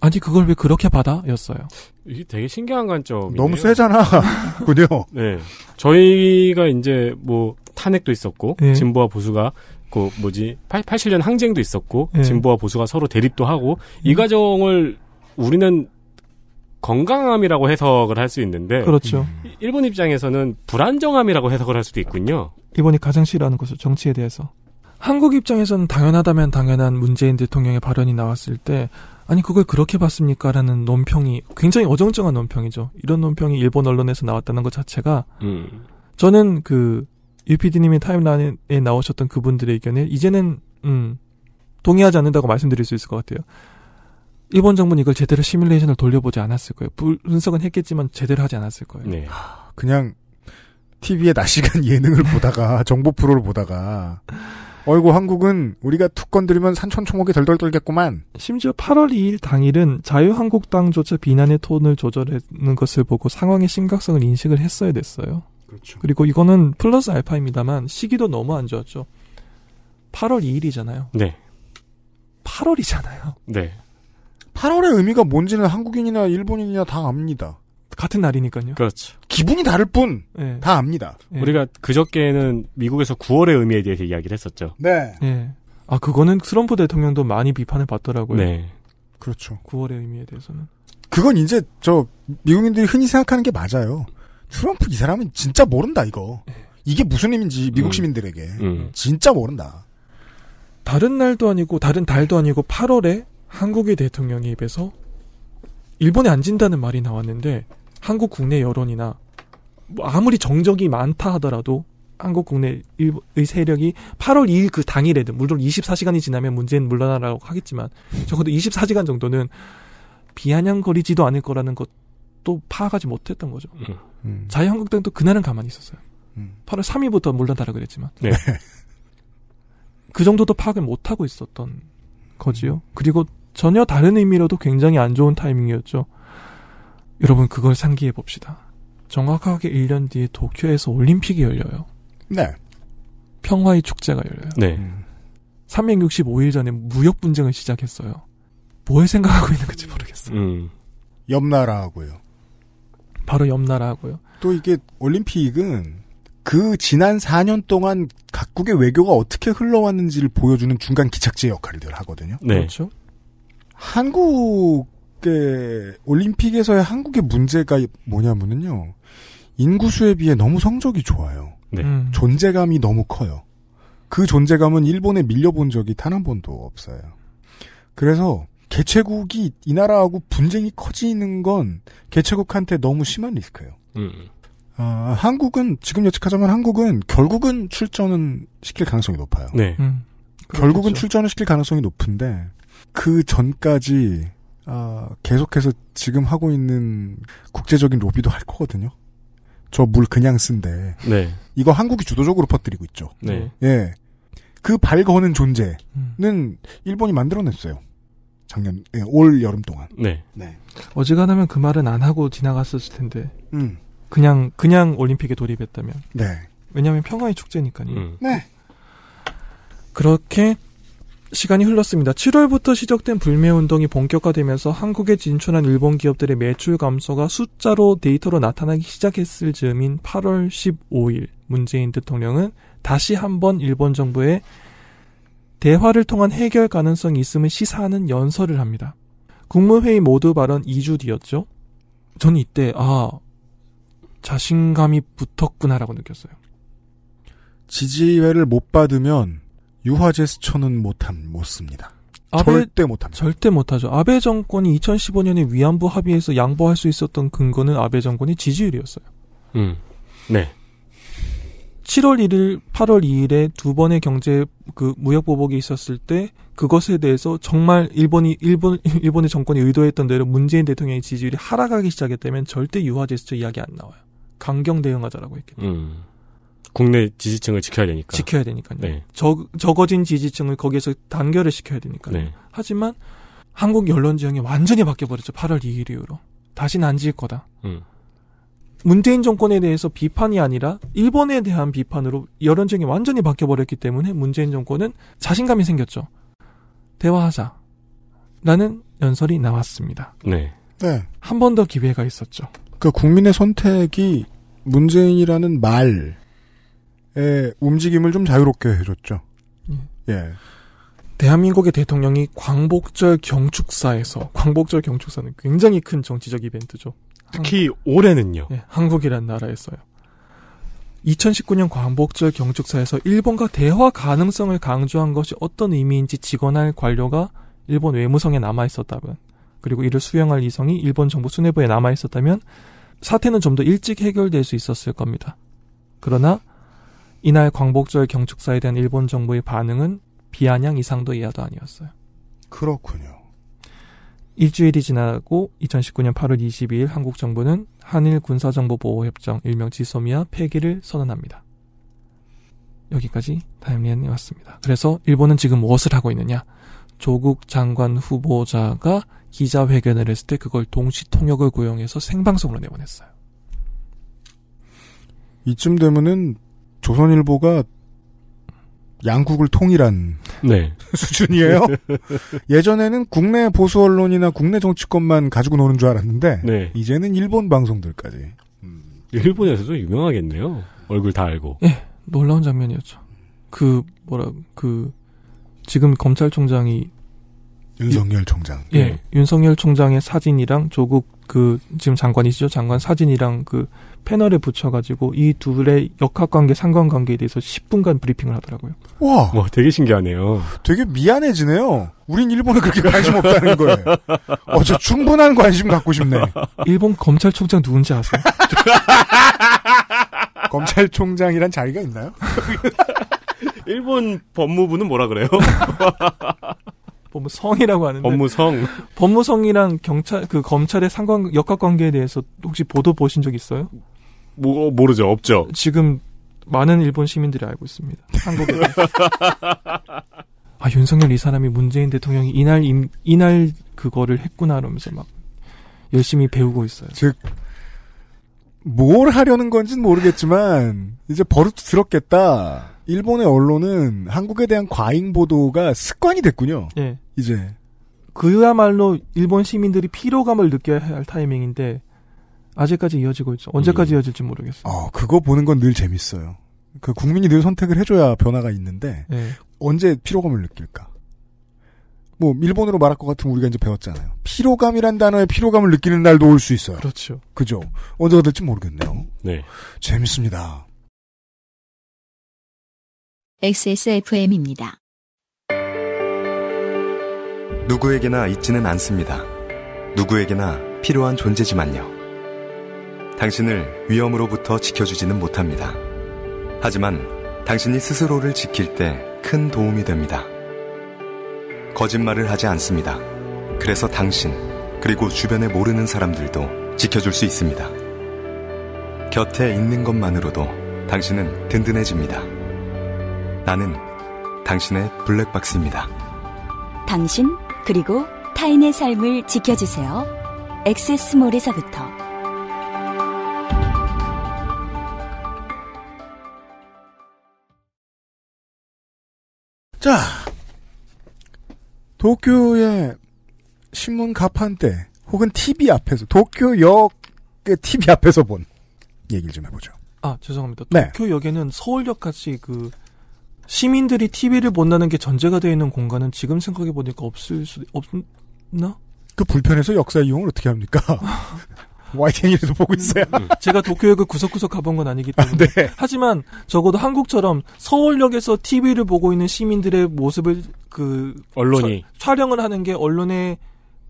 아니 그걸 왜 그렇게 받아였어요. 이게 되게 신기한 관점이 너무 세잖아. [laughs] 그래요. 네. 저희가 이제 뭐 탄핵도 있었고 네. 진보와 보수가 그 뭐지 8, 87년 항쟁도 있었고 네. 진보와 보수가 서로 대립도 하고 이 음. 과정을 우리는 건강함이라고 해석을 할 수 있는데 그렇죠. 일본 입장에서는 불안정함이라고 해석을 할 수도 있군요. 일본이 가장 싫어하는 것은 정치에 대해서. 한국 입장에서는 당연하다면 당연한 문재인 대통령의 발언이 나왔을 때 아니 그걸 그렇게 봤습니까? 라는 논평이 굉장히 어정쩡한 논평이죠. 이런 논평이 일본 언론에서 나왔다는 것 자체가 음. 저는 그 UPD님이 타임라인에 나오셨던 그분들의 의견에 이제는 음, 동의하지 않는다고 말씀드릴 수 있을 것 같아요. 일본 정부는 이걸 제대로 시뮬레이션을 돌려보지 않았을 거예요. 분석은 했겠지만 제대로 하지 않았을 거예요. 네. 그냥 TV에 낮 시간 예능을 보다가 정보 프로를 보다가 어이구 한국은 우리가 툭 건드리면 산천초목이 덜덜 덜겠구만 심지어 8월 2일 당일은 자유한국당조차 비난의 톤을 조절하는 것을 보고 상황의 심각성을 인식을 했어야 됐어요. 그렇죠. 그리고 이거는 플러스 알파입니다만 시기도 너무 안 좋았죠. 8월 2일이잖아요. 네. 8월이잖아요. 네. 8월의 의미가 뭔지는 한국인이나 일본인이나 다 압니다. 같은 날이니까요. 그렇죠. 기분이 다를 뿐, 네. 다 압니다. 네. 우리가 그저께는 미국에서 9월의 의미에 대해서 이야기를 했었죠. 네. 네. 아, 그거는 트럼프 대통령도 많이 비판을 받더라고요. 네. 그렇죠. 9월의 의미에 대해서는. 그건 이제, 저, 미국인들이 흔히 생각하는 게 맞아요. 트럼프 이 사람은 진짜 모른다, 이거. 이게 무슨 의미인지 미국 음. 시민들에게. 음. 진짜 모른다. 다른 날도 아니고, 다른 달도 아니고, 8월에 한국의 대통령의 입에서 일본에 안 진다는 말이 나왔는데 한국 국내 여론이나 뭐 아무리 정적이 많다 하더라도 한국 국내의 세력이 8월 2일 그 당일에든 물론 24시간이 지나면 문제는 물러나라고 하겠지만 적어도 24시간 정도는 비아냥거리지도 않을 거라는 것도 파악하지 못했던 거죠. 음. 음. 자유한국당도 그날은 가만히 있었어요. 음. 8월 3일부터 물러나라 그랬지만 네. 그 정도도 파악을 못하고 있었던 거지요. 그리고 전혀 다른 의미로도 굉장히 안 좋은 타이밍이었죠. 여러분 그걸 상기해 봅시다. 정확하게 1년 뒤에 도쿄에서 올림픽이 열려요. 네. 평화의 축제가 열려요. 네. 365일 전에 무역 분쟁을 시작했어요. 뭘 생각하고 있는 건지 모르겠어요. 음. 옆 나라하고요. 바로 옆 나라하고요. 또 이게 올림픽은 그 지난 4년 동안 각국의 외교가 어떻게 흘러왔는지를 보여주는 중간 기착제 역할을 하거든요. 네. 그렇죠. 한국의 올림픽에서의 한국의 문제가 뭐냐면은요. 인구수에 비해 너무 성적이 좋아요. 네. 음. 존재감이 너무 커요. 그 존재감은 일본에 밀려본 적이 단 한 번도 없어요. 그래서 개최국이 이 나라하고 분쟁이 커지는 건 개최국한테 너무 심한 리스크예요. 음. 아, 한국은 지금 예측하자면 한국은 결국은 출전은 시킬 가능성이 높아요. 네. 음. 결국은 그렇죠 출전을 시킬 가능성이 높은데 그 전까지 아, 계속해서 지금 하고 있는 국제적인 로비도 할 거거든요. 저 물 그냥 쓴데. 네. 이거 한국이 주도적으로 퍼뜨리고 있죠. 네. 예. 그 발거는 존재는 음. 일본이 만들어냈어요. 작년 예, 올 여름 동안. 네. 네. 어지간하면 그 말은 안 하고 지나갔었을 텐데. 음. 그냥 그냥 올림픽에 돌입했다면. 네. 왜냐하면 평화의 축제니까요. 음. 네. 그렇게 시간이 흘렀습니다. 7월부터 시작된 불매운동이 본격화되면서 한국에 진출한 일본 기업들의 매출 감소가 숫자로 데이터로 나타나기 시작했을 즈음인 8월 15일 문재인 대통령은 다시 한번 일본 정부에 대화를 통한 해결 가능성이 있음을 시사하는 연설을 합니다. 국무회의 모두 발언 2주 뒤였죠. 전 이때 아 자신감이 붙었구나라고 느꼈어요. 지지회를 못 받으면 유화 제스처는 못함 못습니다. 절대 못합니다. 절대 못하죠. 아베 정권이 2015년에 위안부 합의에서 양보할 수 있었던 근거는 아베 정권의 지지율이었어요. 음. 네. 7월 1일, 8월 2일에 두 번의 경제 그 무역 보복이 있었을 때 그것에 대해서 정말 일본이 일본 일본의 정권이 의도했던 대로 문재인 대통령의 지지율이 하락하기 시작했다면 절대 유화 제스처 이야기 안 나와요. 강경 대응하자라고 했겠죠. 음. 국내 지지층을 지켜야 되니까. 지켜야 되니까요. 네. 적, 적어진 지지층을 거기에서 단결을 시켜야 되니까요. 네. 하지만 한국 연론 지형이 완전히 바뀌어버렸죠. 8월 2일 이후로. 다시는 안 지을 거다. 음. 문재인 정권에 대해서 비판이 아니라 일본에 대한 비판으로 여론 지형이 완전히 바뀌어버렸기 때문에 문재인 정권은 자신감이 생겼죠. 대화하자. 라는 연설이 나왔습니다. 네. 네. 한 번 더 기회가 있었죠. 그 국민의 선택이 문재인이라는 말, 예, 움직임을 좀 자유롭게 해줬죠. 음. 예. 대한민국의 대통령이 광복절 경축사에서 광복절 경축사는 굉장히 큰 정치적 이벤트죠. 특히 한국, 올해는요. 예, 한국이란 나라에서요. 2019년 광복절 경축사에서 일본과 대화 가능성을 강조한 것이 어떤 의미인지 직원할 관료가 일본 외무성에 남아 있었다면 그리고 이를 수용할 이성이 일본 정부 수뇌부에 남아 있었다면 사태는 좀 더 일찍 해결될 수 있었을 겁니다. 그러나 이날 광복절 경축사에 대한 일본 정부의 반응은 비아냥 이상도 이하도 아니었어요. 그렇군요. 일주일이 지나고 2019년 8월 22일 한국 정부는 한일 군사정보보호협정 일명 지소미아 폐기를 선언합니다. 여기까지 다이리엔이었습니다 그래서 일본은 지금 무엇을 하고 있느냐? 조국 장관 후보자가 기자회견을 했을 때 그걸 동시 통역을 고용해서 생방송으로 내보냈어요. 이쯤 되면은 조선일보가 양국을 통일한 네. [laughs] 수준이에요. 예전에는 국내 보수 언론이나 국내 정치권만 가지고 노는 줄 알았는데 네. 이제는 일본 방송들까지. 음. 일본에서도 유명하겠네요. 얼굴 다 알고. 예, 놀라운 장면이었죠. 그 뭐라 그 지금 검찰총장이 윤석열 유, 총장. 예, 네. 윤석열 총장의 사진이랑 조국 그 지금 장관이시죠. 장관 사진이랑 그 패널에 붙여가지고 이 둘의 역학관계, 상관관계에 대해서 10분간 브리핑을 하더라고요. 와, 와 되게 신기하네요. 되게 미안해지네요. 우린 일본에 그렇게 관심 없다는 거예요. 어, 저 충분한 관심 갖고 싶네. 일본 검찰총장 누군지 아세요? [laughs] 검찰총장이란 자리가 있나요? [laughs] 일본 법무부는 뭐라 그래요? [laughs] 법무성이라고 하는데 법무성 법무성이랑 경찰 그 검찰의 상관 역학 관계에 대해서 혹시 보도 보신 적 있어요? 모, 뭐, 모르죠. 없죠. 지금 많은 일본 시민들이 알고 있습니다. 한국에. 아, 윤석열 이 사람이 문재인 대통령이 이날, 임, 이날 그거를 했구나, 이러면서 막 열심히 배우고 있어요. 즉, 뭘 하려는 건지는 모르겠지만, 이제 버릇 들었겠다. 일본의 언론은 한국에 대한 과잉 보도가 습관이 됐군요. 예. 이제. 그야말로 일본 시민들이 피로감을 느껴야 할 타이밍인데, 아직까지 이어지고 있죠. 언제까지 음. 이어질지 모르겠어요. 어, 그거 보는 건 늘 재밌어요. 그 국민이 늘 선택을 해줘야 변화가 있는데 네. 언제 피로감을 느낄까? 뭐 일본으로 말할 것 같으면 우리가 이제 배웠잖아요. 피로감이란 단어에 피로감을 느끼는 날도 올 수 있어요. 그렇죠. 그죠. 언제가 될지 모르겠네요. 네. 재밌습니다. XSFM입니다. 누구에게나 있지는 않습니다. 누구에게나 필요한 존재지만요. 당신을 위험으로부터 지켜주지는 못합니다. 하지만 당신이 스스로를 지킬 때 큰 도움이 됩니다. 거짓말을 하지 않습니다. 그래서 당신, 그리고 주변에 모르는 사람들도 지켜줄 수 있습니다. 곁에 있는 것만으로도 당신은 든든해집니다. 나는 당신의 블랙박스입니다. 당신, 그리고 타인의 삶을 지켜주세요. 엑세스몰에서부터 자, 도쿄의 신문 가판대 혹은 TV 앞에서 도쿄역의 TV 앞에서 본 얘기를 좀 해보죠. 아 죄송합니다. 네. 도쿄역에는 서울역 같이 그 시민들이 TV를 본다는 게 전제가 되어 있는 공간은 지금 생각해 보니까 없을 수 없나? 그 불편해서 역사 이용을 어떻게 합니까? [laughs] YTN에도 보고 음, 있어요. 음. 제가 도쿄에 그 구석구석 가본 건 아니기 때문에. 아, 네. 하지만 적어도 한국처럼 서울역에서 TV를 보고 있는 시민들의 모습을 그 언론이 서, 촬영을 하는 게 언론의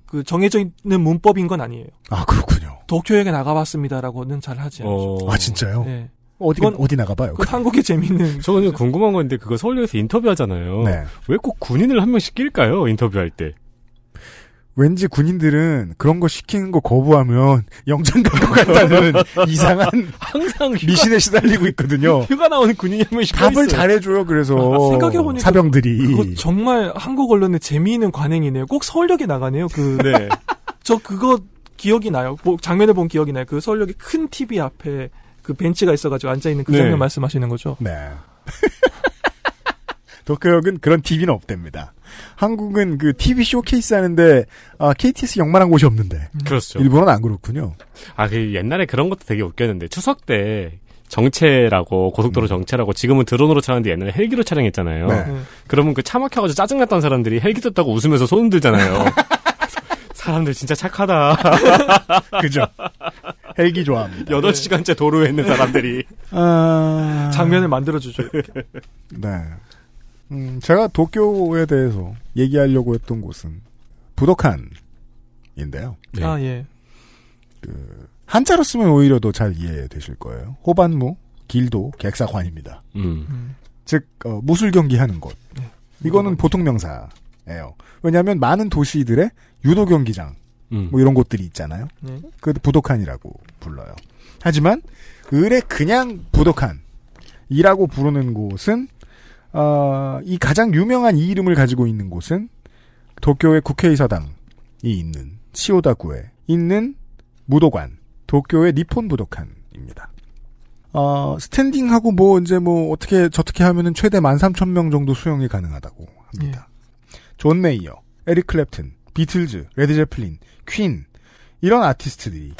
그 정해져 있는 문법인 건 아니에요. 아 그렇군요. 도쿄역에 나가봤습니다라고는 잘 하지 어. 않죠. 어... 아 진짜요? 네. 어디 건 어디 나가봐요. 그 한국의 재밌는. [laughs] 저는 궁금한 건데 그거 서울역에서 인터뷰하잖아요. 네. 왜 꼭 군인을 한 명씩 낄까요? 인터뷰할 때. 왠지 군인들은 그런 거 시키는 거 거부하면 [laughs] 영장 갈것 같다는 [laughs] 이상한 항상 휴가, 미신에 시달리고 있거든요. 휴가 나오는 군인이 한명 답을 있어요. 잘해줘요. 그래서 아, 생각해보니까 사병들이 정말 한국 언론의 재미있는 관행이네요. 꼭 서울역에 나가네요. 그 네. [laughs] 저 그거 기억이 나요. 뭐 장면을 본 기억이 나요. 그 서울역의 큰 TV 앞에 그 벤치가 있어가지고 앉아 있는 그 네. 장면 네. 말씀하시는 거죠. 네. 도쿄역은 그런 TV는 없답니다. 한국은 그 TV 쇼케이스 하는데 아, KTS 영만한 곳이 없는데. 음. 그렇죠. 일본은 안 그렇군요. 아, 그 옛날에 그런 것도 되게 웃겼는데 추석 때 정체라고 고속도로 음. 정체라고 지금은 드론으로 촬영하는데 옛날에 헬기로 촬영했잖아요. 네. 음. 그러면 그 차 막혀가지고 짜증났던 사람들이 헬기 떴다고 웃으면서 손 들잖아요. [laughs] 사람들 진짜 착하다. [laughs] 그죠? 헬기 좋아합니다. 8시간째 도로에 있는 사람들이. 아... 장면을 만들어주죠. 네. 음, 제가 도쿄에 대해서 얘기하려고 했던 곳은 부덕한인데요. 네. 아 예. 그 한자로 쓰면 오히려 더 잘 이해되실 거예요. 호반무, 길도, 객사관입니다. 음. 음. 즉 어, 무술 경기하는 곳. 네. 이거는 보통 명사예요. 왜냐하면 많은 도시들의 유도 경기장 음. 뭐 이런 곳들이 있잖아요. 네. 그 부덕한이라고 불러요. 하지만 을에 그냥 부덕한이라고 부르는 곳은 어, 이 가장 유명한 이 이름을 가지고 있는 곳은 도쿄의 국회의사당이 있는 시오다구에 있는 무도관, 도쿄의 니폰 부도칸입니다. 어, 스탠딩하고 뭐 이제 뭐 어떻게 저떻게 하면은 최대 13,000명 정도 수용이 가능하다고 합니다. 예. 존 메이어, 에릭 클랩튼, 비틀즈, 레드 제플린, 퀸 이런 아티스트들이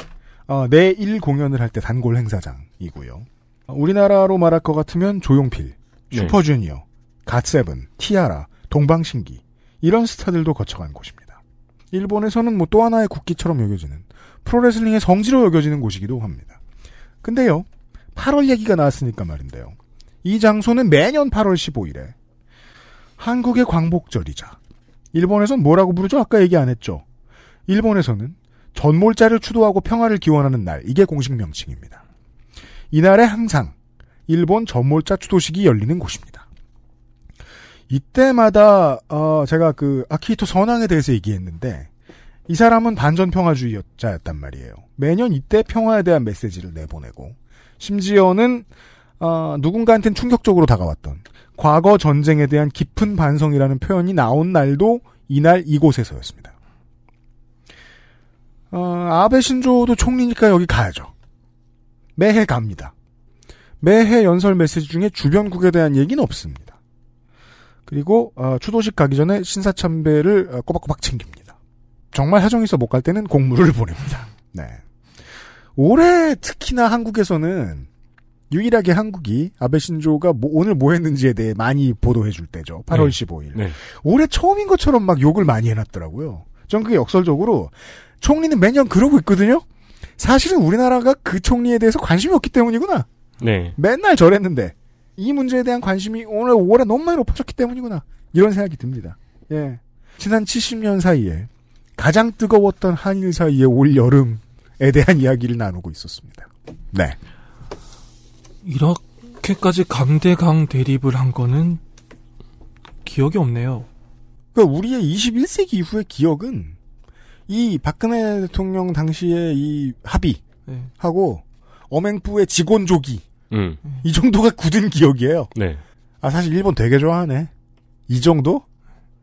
어, 내일 공연을 할 때 단골 행사장이고요. 어, 우리나라로 말할 것 같으면 조용필, 네. 슈퍼주니어, 갓세븐, 티아라, 동방신기 이런 스타들도 거쳐간 곳입니다. 일본에서는 뭐 또 하나의 국기처럼 여겨지는 프로레슬링의 성지로 여겨지는 곳이기도 합니다. 근데요, 8월 얘기가 나왔으니까 말인데요. 이 장소는 매년 8월 15일에 한국의 광복절이자 일본에선 뭐라고 부르죠? 아까 얘기 안 했죠. 일본에서는 전몰자를 추도하고 평화를 기원하는 날 이게 공식 명칭입니다. 이날에 항상 일본 전몰자 추도식이 열리는 곳입니다. 이때마다 어 제가 그 아키히토 선왕에 대해서 얘기했는데 이 사람은 반전 평화주의자였단 말이에요. 매년 이때 평화에 대한 메시지를 내보내고 심지어는 어, 누군가한테는 충격적으로 다가왔던 과거 전쟁에 대한 깊은 반성이라는 표현이 나온 날도 이날 이곳에서였습니다. 어, 아베 신조도 총리니까 여기 가야죠. 매해 갑니다. 매해 연설 메시지 중에 주변국에 대한 얘기는 없습니다. 그리고 어, 추도식 가기 전에 신사참배를 어, 꼬박꼬박 챙깁니다. 정말 사정이 있어 못갈 때는 공물을 [laughs] 보냅니다. 네. 올해 특히나 한국에서는 유일하게 한국이 아베 신조가 뭐 오늘 뭐 했는지에 대해 많이 보도해 줄 때죠. 8월 네. 15일. 네. 올해 처음인 것처럼 막 욕을 많이 해놨더라고요. 전 그게 역설적으로 총리는 매년 그러고 있거든요. 사실은 우리나라가 그 총리에 대해서 관심이 없기 때문이구나. 네. 맨날 저랬는데 이 문제에 대한 관심이 오늘 올해 너무 많이 높아졌기 때문이구나 이런 생각이 듭니다. 예. 지난 70년 사이에 가장 뜨거웠던 한일 사이의 올 여름에 대한 이야기를 나누고 있었습니다. 네. 이렇게까지 강대강 대립을 한 거는 기억이 없네요. 그 우리의 21세기 이후의 기억은 이 박근혜 대통령 당시의 이 합의하고 네. 엄행부의 직원조기 음. 이 정도가 굳은 기억이에요. 네. 아 사실 일본 되게 좋아하네. 이 정도?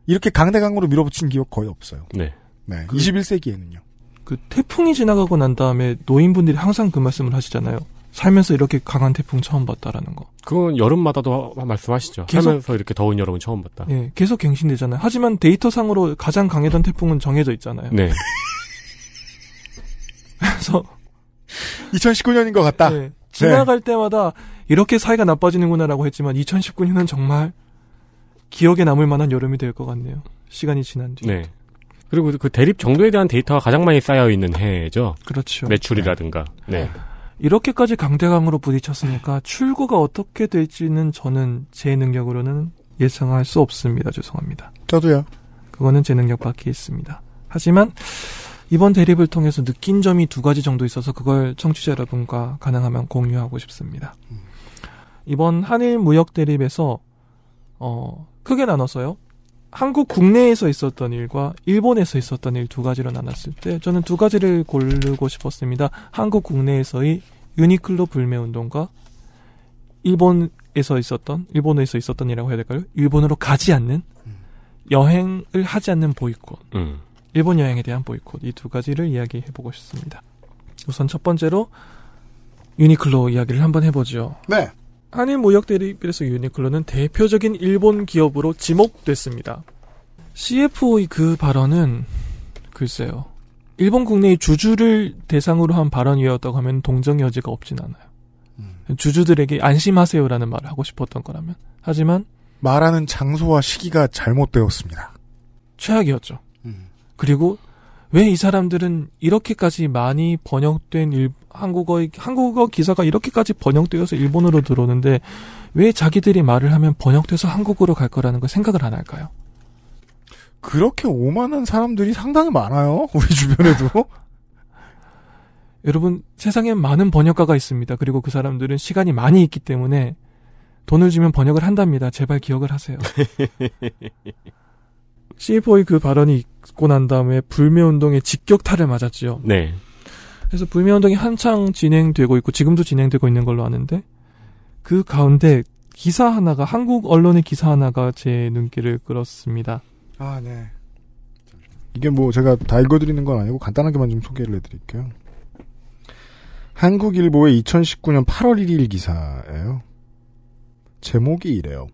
이렇게 강대강으로 밀어붙인 기억 거의 없어요. 네. 네. 그, 21세기에는요. 그 태풍이 지나가고 난 다음에 노인분들이 항상 그 말씀을 하시잖아요. 살면서 이렇게 강한 태풍 처음 봤다라는 거. 그건 여름마다도 말씀하시죠. 계속, 살면서 이렇게 더운 여름은 처음 봤다. 네, 계속 갱신되잖아요. 하지만 데이터상으로 가장 강했던 태풍은 정해져 있잖아요. 네. [laughs] 그래서 2019년인 것 같다. 네. 네. 지나갈 네. 때마다 이렇게 사이가 나빠지는구나라고 했지만 2019년은 정말 기억에 남을 만한 여름이 될 것 같네요. 시간이 지난 뒤. 네. 그리고 그 대립 정도에 대한 데이터가 가장 많이 쌓여 있는 해죠. 그렇죠. 매출이라든가. 네. 네. 이렇게까지 강대강으로 부딪혔으니까 출구가 어떻게 될지는 저는 제 능력으로는 예상할 수 없습니다. 죄송합니다. 저도요. 그거는 제 능력 밖에 있습니다. 하지만 이번 대립을 통해서 느낀 점이 두 가지 정도 있어서 그걸 청취자 여러분과 가능하면 공유하고 싶습니다. 음. 이번 한일 무역 대립에서 어, 크게 나눠서요 한국 국내에서 있었던 일과 일본에서 있었던 일 두 가지로 나눴을 때 저는 두 가지를 고르고 싶었습니다. 한국 국내에서의 유니클로 불매 운동과 일본에서 있었던 일본에서 있었던 일 이라고 해야 될까요? 일본으로 가지 않는 음. 여행을 하지 않는 보이콧. 음. 일본 여행에 대한 보이콧 이 두 가지를 이야기해 보고 싶습니다. 우선 첫 번째로 유니클로 이야기를 한번 해보죠. 네. 한일 무역 대립에서 유니클로는 대표적인 일본 기업으로 지목됐습니다. CFO의 그 발언은 글쎄요. 일본 국내의 주주를 대상으로 한 발언이었다고 하면 동정 여지가 없진 않아요. 음. 주주들에게 안심하세요라는 말을 하고 싶었던 거라면. 하지만 말하는 장소와 시기가 잘못되었습니다. 최악이었죠. 그리고 왜 이 사람들은 이렇게까지 많이 번역된 일, 한국어 한국어 기사가 이렇게까지 번역되어서 일본으로 들어오는데 왜 자기들이 말을 하면 번역돼서 한국으로갈 거라는 걸 생각을 안 할까요? 그렇게 오만한 사람들이 상당히 많아요. 우리 주변에도. [laughs] 여러분, 세상에 많은 번역가가 있습니다. 그리고 그 사람들은 시간이 많이 있기 때문에 돈을 주면 번역을 한답니다. 제발 기억을 하세요. [laughs] c 4의그 발언이 맞고 난 다음에 불매운동에 직격탄을 맞았지요. 네. 그래서 불매운동이 한창 진행되고 있고 지금도 진행되고 있는 걸로 아는데 그 가운데 기사 하나가 한국 언론의 기사 하나가 제 눈길을 끌었습니다. 아, 네. 이게 뭐 제가 다 읽어드리는 건 아니고 간단하게만 좀 소개를 해드릴게요. 한국일보의 2019년 8월 1일 기사예요. 제목이 이래요.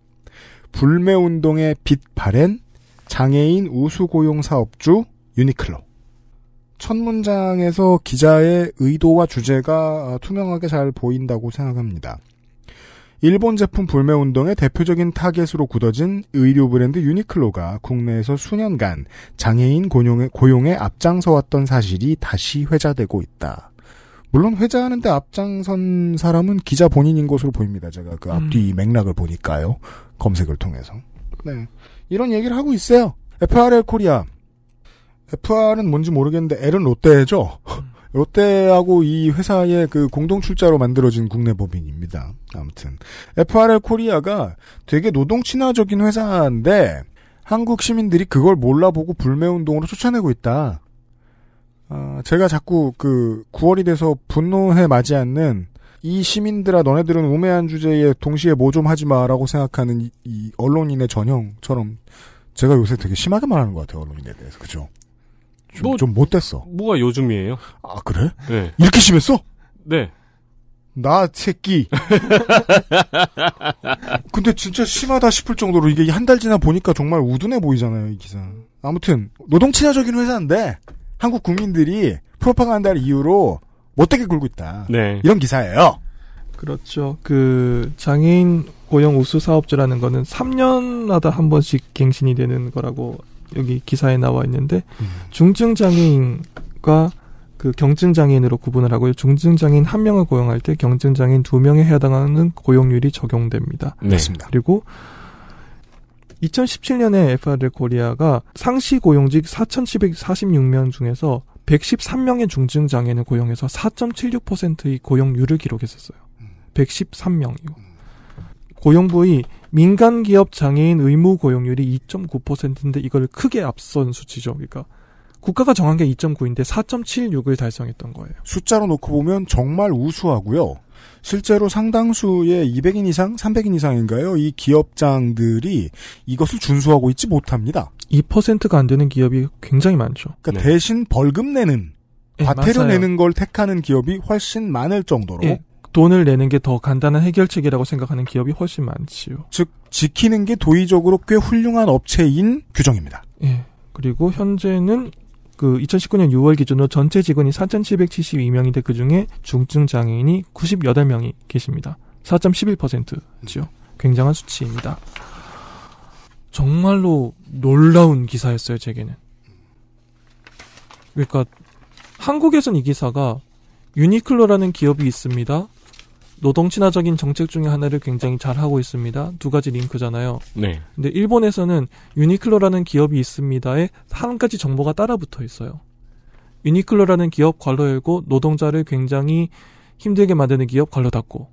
불매운동의 빛바랜 장애인 우수고용 사업주 유니클로. 첫 문장에서 기자의 의도와 주제가 투명하게 잘 보인다고 생각합니다. 일본 제품 불매 운동의 대표적인 타겟으로 굳어진 의류 브랜드 유니클로가 국내에서 수년간 장애인 고용에, 고용에 앞장서왔던 사실이 다시 회자되고 있다. 물론 회자하는데 앞장선 사람은 기자 본인인 것으로 보입니다. 제가 그 앞뒤 음. 맥락을 보니까요. 검색을 통해서. 네. 이런 얘기를 하고 있어요. FRL 코리아. FR은 뭔지 모르겠는데 L은 롯데죠. 음. [laughs] 롯데하고 이 회사의 그 공동 출자로 만들어진 국내 법인입니다. 아무튼 FRL 코리아가 되게 노동 친화적인 회사인데 한국 시민들이 그걸 몰라보고 불매 운동으로 쫓아내고 있다. 아, 제가 자꾸 그 9월이 돼서 분노해 마지 않는 이 시민들아 너네들은 우매한 주제에 동시에 뭐 좀 하지 마라고 생각하는 이, 이, 언론인의 전형처럼 제가 요새 되게 심하게 말하는 것 같아요 언론인에 대해서 그죠? 좀, 뭐, 좀 못됐어. 뭐가 요즘이에요? 아 그래? 네. 이렇게 심했어? 네. 나 새끼. [laughs] 근데 진짜 심하다 싶을 정도로 이게 한 달 지나 보니까 정말 우둔해 보이잖아요, 이 기사. 아무튼 노동 친화적인 회사인데 한국 국민들이 프로파간다를 이유로 못되게 굴고 있다. 네. 이런 기사예요. 그렇죠. 그 장애인 고용 우수 사업주라는 거는 3년마다 한 번씩 갱신이 되는 거라고 여기 기사에 나와 있는데 음. 중증 장애인과 그 경증 장애인으로 구분을 하고요. 중증 장애인 한 명을 고용할 때 경증 장애인 두 명에 해당하는 고용률이 적용됩니다. 네. 그습니다 그리고 2017년에 FR 코리아가 상시 고용직 4,746명 중에서 113명의 중증장애인을 고용해서 4.76%의 고용률을 기록했었어요. 113명이요. 고용부의 민간기업 장애인 의무 고용률이 2.9%인데 이걸 크게 앞선 수치죠. 그러니까 국가가 정한 게 2.9인데 4.76을 달성했던 거예요. 숫자로 놓고 보면 정말 우수하고요. 실제로 상당수의 200인 이상, 300인 이상인가요? 이 기업장들이 이것을 준수하고 있지 못합니다. 2%가 안 되는 기업이 굉장히 많죠. 그러니까 네. 대신 벌금 내는, 예, 과태료 맞 내는 걸 택하는 기업이 훨씬 많을 정도로 네. 돈을 내는 게 더 간단한 해결책이라고 생각하는 기업이 훨씬 많지요. 즉 지키는 게 도의적으로 꽤 훌륭한 업체인 규정입니다. 예. 그리고 현재는 그 2019년 6월 기준으로 전체 직원이 4,772명인데 그 중에 중증 장애인이 98명이 계십니다. 4.11%죠. 굉장한 수치입니다. 정말로 놀라운 기사였어요, 제게는. 그러니까 한국에선 이 기사가 유니클로라는 기업이 있습니다. 노동 친화적인 정책 중에 하나를 굉장히 잘 하고 있습니다. 두 가지 링크잖아요. 네. 근데 일본에서는 유니클로라는 기업이 있습니다에 한 가지 정보가 따라 붙어 있어요. 유니클로라는 기업 관로 열고 노동자를 굉장히 힘들게 만드는 기업 관로 닫고.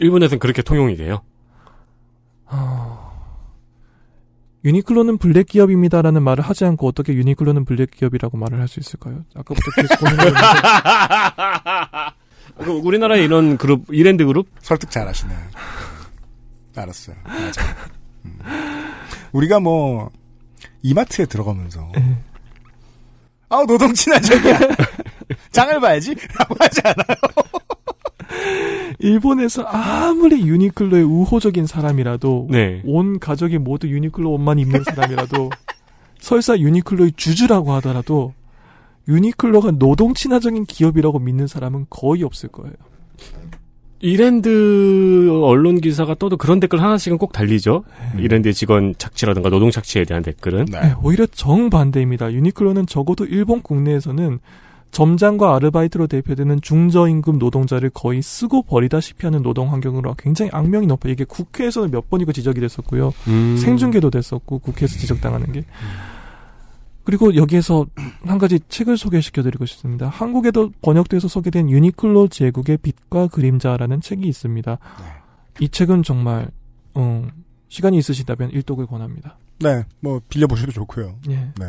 일본에서는 그렇게 통용이 돼요? 아, 유니클로는 블랙 기업입니다라는 말을 하지 않고 어떻게 유니클로는 블랙 기업이라고 말을 할 수 있을까요? 아까부터 계속 고민하고 있는데. [laughs] 그 우리나라에 이런 그룹, 이랜드 그룹? 설득 잘 하시네. 알았어요. 맞아. 음. 우리가 뭐, 이마트에 들어가면서, 네. 아노동친화적이야 장을 봐야지. 라고 하지 않아요. 일본에서 아무리 유니클로의 우호적인 사람이라도, 네. 온 가족이 모두 유니클로 옷만 입는 사람이라도, 설사 유니클로의 주주라고 하더라도, 유니클로가 노동 친화적인 기업이라고 믿는 사람은 거의 없을 거예요. 이랜드 언론 기사가 떠도 그런 댓글 하나씩은 꼭 달리죠. 네. 이랜드 직원 착취라든가 노동 착취에 대한 댓글은 네. 네. 오히려 정반대입니다. 유니클로는 적어도 일본 국내에서는 점장과 아르바이트로 대표되는 중저임금 노동자를 거의 쓰고 버리다시피 하는 노동 환경으로 굉장히 악명이 높아요. 이게 국회에서는 몇 번이고 지적이 됐었고요. 음. 생중계도 됐었고 국회에서 지적당하는 게. 음. 그리고 여기에서 한 가지 책을 소개시켜드리고 싶습니다. 한국에도 번역돼서 소개된 유니클로 제국의 빛과 그림자라는 책이 있습니다. 네. 이 책은 정말 어, 시간이 있으시다면 일독을 권합니다. 네, 뭐 빌려보셔도 좋고요. 예. 네,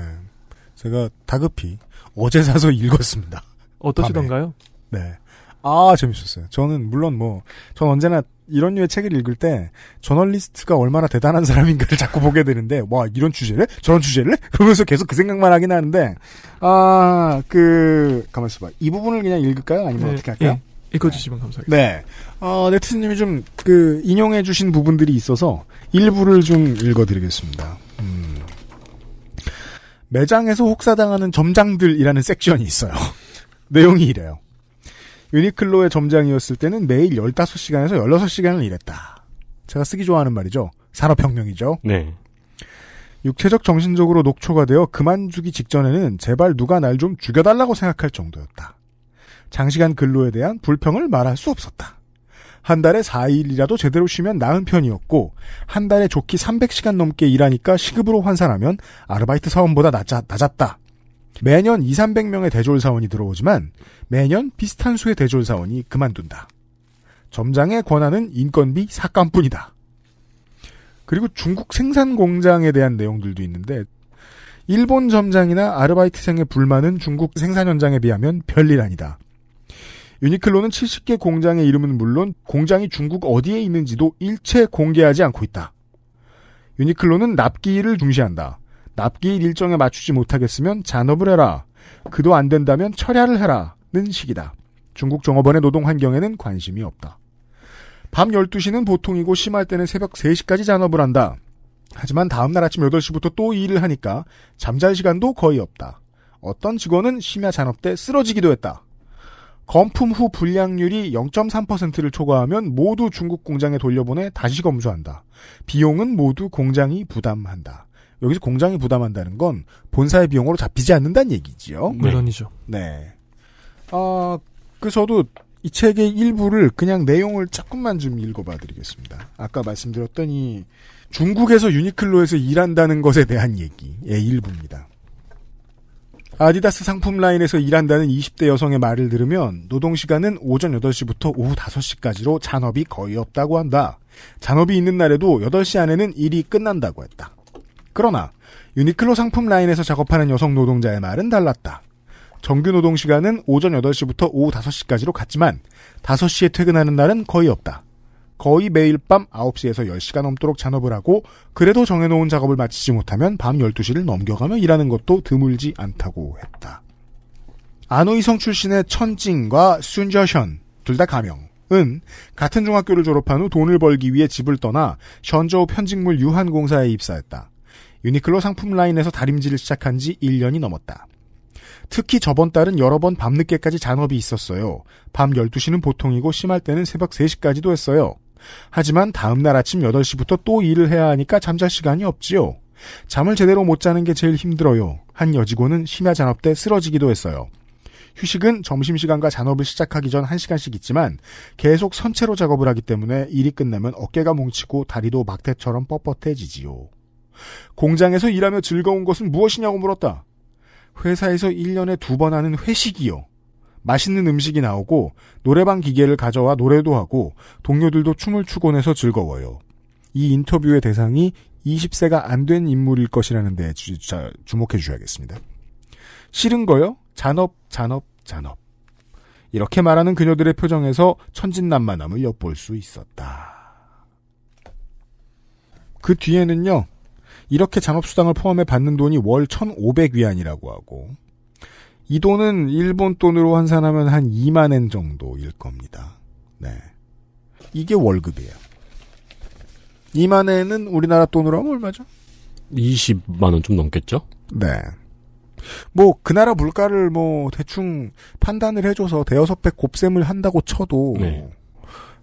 제가 다급히 어제 사서 [laughs] 읽었습니다. 어떠시던가요? 밤에. 네, 아 재밌었어요. 저는 물론 뭐 전 언제나 이런 류의 책을 읽을 때 저널리스트가 얼마나 대단한 사람인가를 자꾸 보게 되는데 와 이런 주제를 저런 주제를 [laughs] 그러면서 계속 그 생각만 하긴 하는데 아그 가만 있어봐 이 부분을 그냥 읽을까요 아니면 네, 어떻게 할까요? 예, 읽어주시면 감사하겠습니다. 네, 어, 네티즌님이 좀 그 인용해주신 부분들이 있어서 일부를 좀 읽어드리겠습니다. 음. 매장에서 혹사당하는 점장들이라는 섹션이 있어요. [laughs] 내용이 이래요. 유니클로의 점장이었을 때는 매일 15시간에서 16시간을 일했다. 제가 쓰기 좋아하는 말이죠. 산업혁명이죠. 네. 육체적 정신적으로 녹초가 되어 그만 두기 직전에는 제발 누가 날 좀 죽여달라고 생각할 정도였다. 장시간 근로에 대한 불평을 말할 수 없었다. 한 달에 4일이라도 제대로 쉬면 나은 편이었고 한 달에 좋기 300시간 넘게 일하니까 시급으로 환산하면 아르바이트 사원보다 낮아, 낮았다. 매년 2, 300명의 대졸사원이 들어오지만 매년 비슷한 수의 대졸사원이 그만둔다. 점장의 권한은 인건비 삭감뿐이다. 그리고 중국 생산 공장에 대한 내용들도 있는데 일본 점장이나 아르바이트생의 불만은 중국 생산 현장에 비하면 별일 아니다. 유니클로는 70개 공장의 이름은 물론 공장이 중국 어디에 있는지도 일체 공개하지 않고 있다. 유니클로는 납기를 중시한다. 납기일 일정에 맞추지 못하겠으면 잔업을 해라. 그도 안 된다면 철야를 해라는 식이다. 중국 종업원의 노동 환경에는 관심이 없다. 밤 12시는 보통이고 심할 때는 새벽 3시까지 잔업을 한다. 하지만 다음날 아침 8시부터 또 일을 하니까 잠잘 시간도 거의 없다. 어떤 직원은 심야 잔업 때 쓰러지기도 했다. 검품 후 불량률이 0.3%를 초과하면 모두 중국 공장에 돌려보내 다시 검수한다. 비용은 모두 공장이 부담한다. 여기서 공장이 부담한다는 건 본사의 비용으로 잡히지 않는다는 얘기지요. 네. 물론이죠. 네. 어, 그 저도 이 책의 일부를 그냥 내용을 조금만 좀 읽어봐 드리겠습니다. 아까 말씀드렸더니 중국에서 유니클로에서 일한다는 것에 대한 얘기의 일부입니다. 아디다스 상품 라인에서 일한다는 20대 여성의 말을 들으면 노동시간은 오전 8시부터 오후 5시까지로 잔업이 거의 없다고 한다. 잔업이 있는 날에도 8시 안에는 일이 끝난다고 했다. 그러나 유니클로 상품 라인에서 작업하는 여성 노동자의 말은 달랐다. 정규 노동 시간은 오전 8시부터 오후 5시까지로 갔지만 5시에 퇴근하는 날은 거의 없다. 거의 매일 밤 9시에서 10시가 넘도록 잔업을 하고 그래도 정해놓은 작업을 마치지 못하면 밤 12시를 넘겨가며 일하는 것도 드물지 않다고 했다. 안호이성 출신의 천찡과 순저션 둘다 가명은 같은 중학교를 졸업한 후 돈을 벌기 위해 집을 떠나 현저우 편직물 유한공사에 입사했다. 유니클로 상품 라인에서 다림질을 시작한 지 1년이 넘었다. 특히 저번 달은 여러 번 밤늦게까지 잔업이 있었어요. 밤 12시는 보통이고 심할 때는 새벽 3시까지도 했어요. 하지만 다음날 아침 8시부터 또 일을 해야 하니까 잠잘 시간이 없지요. 잠을 제대로 못 자는 게 제일 힘들어요. 한 여직원은 심야 잔업 때 쓰러지기도 했어요. 휴식은 점심시간과 잔업을 시작하기 전 1시간씩 있지만 계속 선체로 작업을 하기 때문에 일이 끝나면 어깨가 뭉치고 다리도 막대처럼 뻣뻣해지지요. 공장에서 일하며 즐거운 것은 무엇이냐고 물었다. 회사에서 1년에 두 번 하는 회식이요. 맛있는 음식이 나오고 노래방 기계를 가져와 노래도 하고 동료들도 춤을 추곤 해서 즐거워요. 이 인터뷰의 대상이 20세가 안 된 인물일 것이라는 데 주, 주목해 주셔야겠습니다. 싫은 거요? 잔업, 잔업, 잔업. 이렇게 말하는 그녀들의 표정에서 천진난만함을 엿볼 수 있었다. 그 뒤에는요, 이렇게 잔업수당을 포함해 받는 돈이 월 1,500위안이라고 하고 이 돈은 일본 돈으로 환산하면 한 2만엔 정도일 겁니다. 네. 이게 월급이에요. 2만엔은 우리나라 돈으로 하면 얼마죠? 20만원 좀 넘겠죠? 네. 뭐, 그 나라 물가를 뭐, 대충 판단을 해줘서 대여섯 배 곱셈을 한다고 쳐도, 네.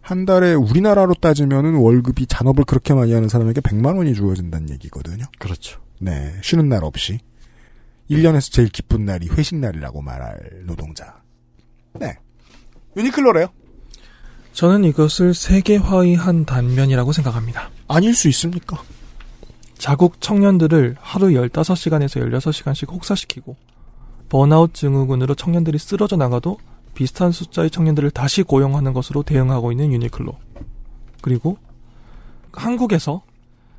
한 달에 우리나라로 따지면은 월급이 잔업을 그렇게 많이 하는 사람에게 100만 원이 주어진다는 얘기거든요. 그렇죠. 네. 쉬는 날 없이. 1년에서 제일 기쁜 날이 회식 날이라고 말할 노동자. 네. 유니클로래요. 저는 이것을 세계화의한 단면이라고 생각합니다. 아닐 수 있습니까? 자국 청년들을 하루 15시간에서 16시간씩 혹사시키고 번아웃 증후군으로 청년들이 쓰러져 나가도 비슷한 숫자의 청년들을 다시 고용하는 것으로 대응하고 있는 유니클로. 그리고 한국에서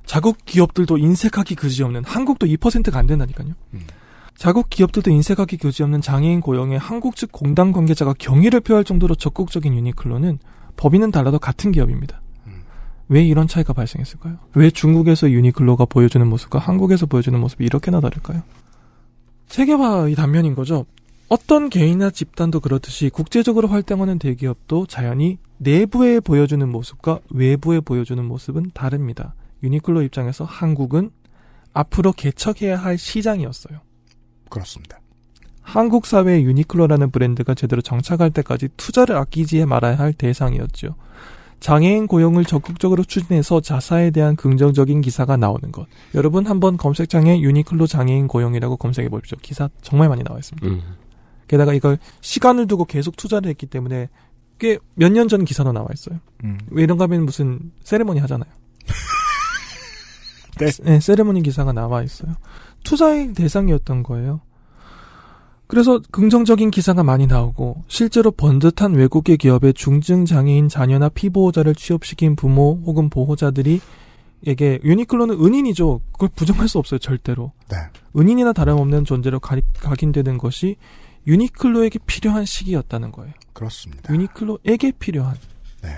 자국 기업들도 인색하기 그지없는 한국도 2%가 안 된다니까요. 음. 자국 기업들도 인색하기 그지없는 장애인 고용에 한국 측공단 관계자가 경의를 표할 정도로 적극적인 유니클로는 법인은 달라도 같은 기업입니다. 음. 왜 이런 차이가 발생했을까요? 왜 중국에서 유니클로가 보여주는 모습과 한국에서 보여주는 모습이 이렇게나 다를까요? 세계화의 단면인 거죠. 어떤 개인이나 집단도 그렇듯이 국제적으로 활동하는 대기업도 자연히 내부에 보여주는 모습과 외부에 보여주는 모습은 다릅니다. 유니클로 입장에서 한국은 앞으로 개척해야 할 시장이었어요. 그렇습니다. 한국 사회에 유니클로라는 브랜드가 제대로 정착할 때까지 투자를 아끼지 말아야 할 대상이었죠. 장애인 고용을 적극적으로 추진해서 자사에 대한 긍정적인 기사가 나오는 것. 여러분 한번 검색창에 유니클로 장애인 고용이라고 검색해 보십시오. 기사 정말 많이 나와 있습니다. 음. 게다가 이걸 시간을 두고 계속 투자를 했기 때문에 꽤 몇 년 전 기사로 나와 있어요. 음. 왜 이런가 하면 무슨 세레모니 하잖아요. 네. 네, 세레모니 기사가 나와 있어요. 투자의 대상이었던 거예요. 그래서 긍정적인 기사가 많이 나오고 실제로 번듯한 외국계 기업의 중증 장애인 자녀나 피보호자를 취업시킨 부모 혹은 보호자들이 에게 유니클로는 은인이죠. 그걸 부정할 수 없어요, 절대로. 네. 은인이나 다름없는 존재로 각인되는 것이 유니클로에게 필요한 시기였다는 거예요. 그렇습니다. 유니클로에게 필요한. 네.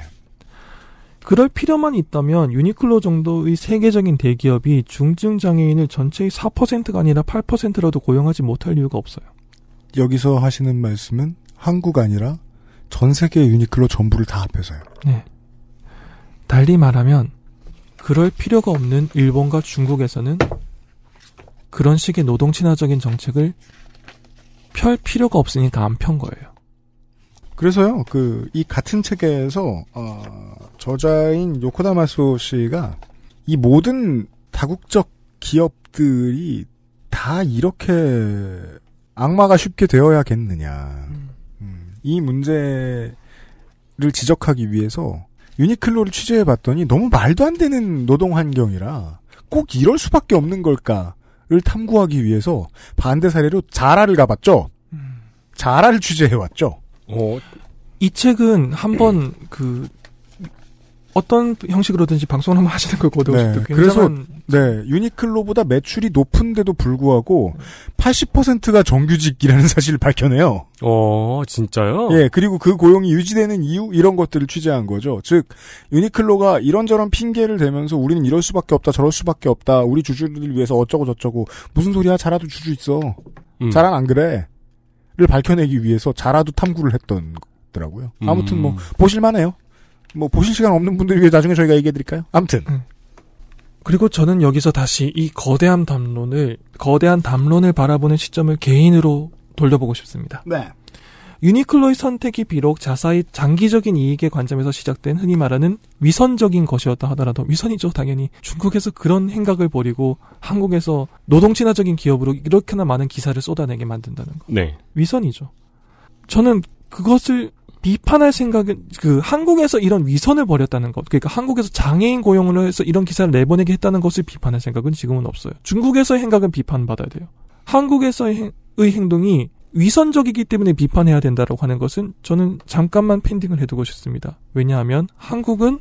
그럴 필요만 있다면 유니클로 정도의 세계적인 대기업이 중증 장애인을 전체의 4%가 아니라 8%라도 고용하지 못할 이유가 없어요. 여기서 하시는 말씀은 한국 아니라 전 세계 유니클로 전부를 다 합해서요. 네. 달리 말하면 그럴 필요가 없는 일본과 중국에서는 그런 식의 노동 친화적인 정책을 펼 필요가 없으니까 안 편 거예요. 그래서요, 그, 이 같은 책에서, 어, 저자인 요코다마소 씨가 이 모든 다국적 기업들이 다 이렇게 악마가 쉽게 되어야겠느냐. 음, 음 이 문제를 지적하기 위해서 유니클로를 취재해 봤더니 너무 말도 안 되는 노동 환경이라 꼭 이럴 수밖에 없는 걸까. 자라를 탐구하기 위해서 반대 사례로 자라를 가봤죠. 음. 자라를 취재해왔죠. 어, 이 책은 한번 그 어떤 형식으로든지 방송을 한번 하시는 걸 거거든요. 네. 그래서 네 유니클로보다 매출이 높은데도 불구하고 80%가 정규직이라는 사실을 밝혀내요. 어 진짜요? 예 그리고 그 고용이 유지되는 이유 이런 것들을 취재한 거죠. 즉 유니클로가 이런저런 핑계를 대면서 우리는 이럴 수밖에 없다 저럴 수밖에 없다 우리 주주들 을 위해서 어쩌고 저쩌고 무슨 소리야 잘라도 주주 있어 음. 자란 안 그래를 밝혀내기 위해서 잘라도 탐구를 했던 거 더라고요. 음. 아무튼 뭐 음. 보실만해요. 뭐 보실 시간 없는 분들을 위해 나중에 저희가 얘기해 드릴까요? 아무튼 음. 그리고 저는 여기서 다시 이 거대한 담론을 거대한 담론을 바라보는 시점을 개인으로 돌려보고 싶습니다. 네. 유니클로의 선택이 비록 자사의 장기적인 이익의 관점에서 시작된 흔히 말하는 위선적인 것이었다 하더라도 위선이죠 당연히 중국에서 그런 행각을 벌이고 한국에서 노동 친화적인 기업으로 이렇게나 많은 기사를 쏟아내게 만든다는 거. 네. 위선이죠. 저는 그것을 비판할 생각은 그 한국에서 이런 위선을 벌였다는 것 그러니까 한국에서 장애인 고용을 해서 이런 기사를 내보내게 했다는 것을 비판할 생각은 지금은 없어요. 중국에서의 행각은 비판받아야 돼요. 한국에서의 행, 동이 위선적이기 때문에 비판해야 된다라고 하는 것은 저는 잠깐만 펜딩을 해두고 싶습니다. 왜냐하면 한국은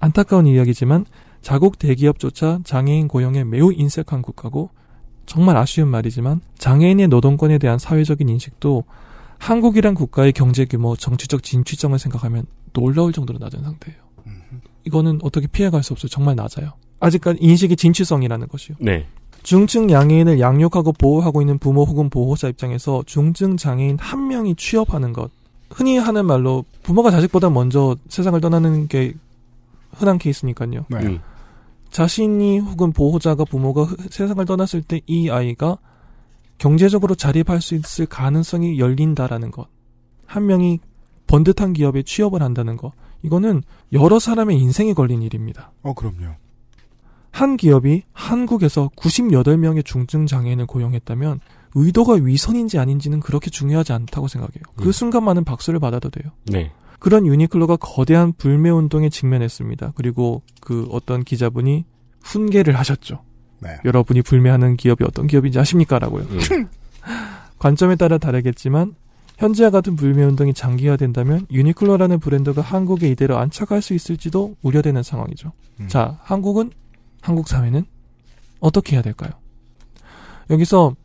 안타까운 이야기지만 자국 대기업조차 장애인 고용에 매우 인색한 국가고 정말 아쉬운 말이지만 장애인의 노동권에 대한 사회적인 인식도 한국이란 국가의 경제 규모, 정치적 진취성을 생각하면 놀라울 정도로 낮은 상태예요. 이거는 어떻게 피해갈 수 없어요. 정말 낮아요. 아직까지 인식의 진취성이라는 것이요. 네. 중증 양해인을 양육하고 보호하고 있는 부모 혹은 보호자 입장에서 중증 장애인 한 명이 취업하는 것. 흔히 하는 말로 부모가 자식보다 먼저 세상을 떠나는 게 흔한 케이스니까요. 네. 음. 자신이 혹은 보호자가 부모가 세상을 떠났을 때 이 아이가 경제적으로 자립할 수 있을 가능성이 열린다라는 것. 한 명이 번듯한 기업에 취업을 한다는 것. 이거는 여러 사람의 인생에 걸린 일입니다. 어, 그럼요. 한 기업이 한국에서 98명의 중증장애인을 고용했다면 의도가 위선인지 아닌지는 그렇게 중요하지 않다고 생각해요. 그 음. 순간만은 박수를 받아도 돼요. 네. 그런 유니클로가 거대한 불매운동에 직면했습니다. 그리고 그 어떤 기자분이 훈계를 하셨죠. 네. 여러분이 불매하는 기업이 어떤 기업인지 아십니까라고요. 음. [laughs] 관점에 따라 다르겠지만 현재와 같은 불매운동이 장기화된다면 유니클로라는 브랜드가 한국에 이대로 안착할 수 있을지도 우려되는 상황이죠. 음. 자, 한국은 한국 사회는 어떻게 해야 될까요? 여기서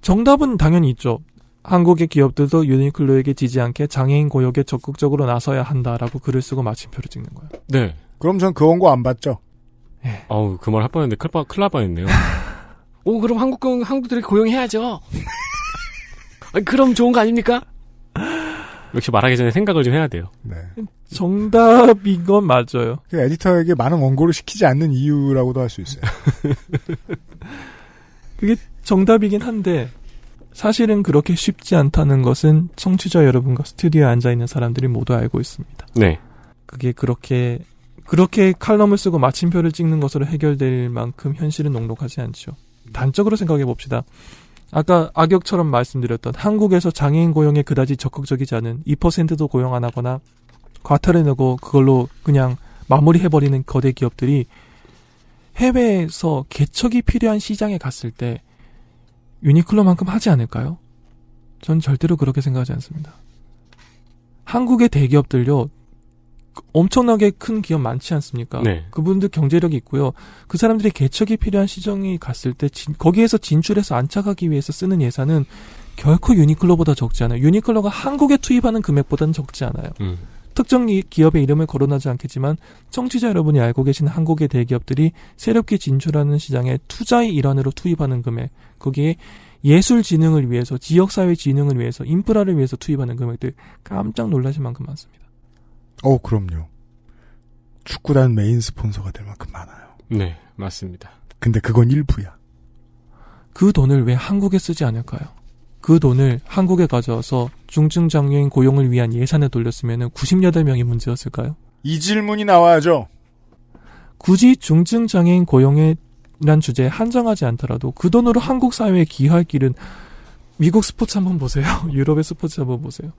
정답은 당연히 있죠. 한국의 기업들도 유니클로에게 지지 않게 장애인 고역에 적극적으로 나서야 한다라고 글을 쓰고 마침표를 찍는 거예요. 네. 그럼 전 그 원고 안 봤죠. 예. 아우 그 말 할 뻔했는데 클 바, 큰일 뻔했네요. [laughs] 오 그럼 한국 한국들이 고용해야죠. [laughs] 아니, 그럼 좋은 거 아닙니까? 역시 말하기 전에 생각을 좀 해야 돼요. 네. 정답인 건 맞아요. 그 에디터에게 많은 원고를 시키지 않는 이유라고도 할 수 있어요. [laughs] 그게 정답이긴 한데 사실은 그렇게 쉽지 않다는 것은 청취자 여러분과 스튜디오에 앉아 있는 사람들이 모두 알고 있습니다. 네. 그게 그렇게 그렇게 칼럼을 쓰고 마침표를 찍는 것으로 해결될 만큼 현실은 녹록하지 않죠. 단적으로 생각해 봅시다. 아까 악역처럼 말씀드렸던 한국에서 장애인 고용에 그다지 적극적이지 않은 2%도 고용 안 하거나 과태료 내고 그걸로 그냥 마무리해버리는 거대 기업들이 해외에서 개척이 필요한 시장에 갔을 때 유니클로만큼 하지 않을까요? 전 절대로 그렇게 생각하지 않습니다. 한국의 대기업들요, 엄청나게 큰 기업 많지 않습니까? 네. 그분들 경제력이 있고요. 그 사람들이 개척이 필요한 시정이 갔을 때 진, 거기에서 진출해서 안착하기 위해서 쓰는 예산은 결코 유니클로보다 적지 않아요. 유니클로가 한국에 투입하는 금액보다는 적지 않아요. 음. 특정 기업의 이름을 거론하지 않겠지만 청취자 여러분이 알고 계신 한국의 대기업들이 새롭게 진출하는 시장에 투자의 일환으로 투입하는 금액 거기에 예술 진흥을 위해서 지역사회 진흥을 위해서 인프라를 위해서 투입하는 금액들 깜짝 놀라실 만큼 많습니다. 어, 그럼요. 축구단 메인 스폰서가 될 만큼 많아요. 네, 맞습니다. 근데 그건 일부야. 그 돈을 왜 한국에 쓰지 않을까요? 그 돈을 한국에 가져와서 중증 장애인 고용을 위한 예산에 돌렸으면 98명이 문제였을까요? 이 질문이 나와야죠. 굳이 중증 장애인 고용에 이란 주제에 한정하지 않더라도 그 돈으로 한국 사회에 기여할 길은 미국 스포츠 한번 보세요. [laughs] 유럽의 스포츠 한번 보세요.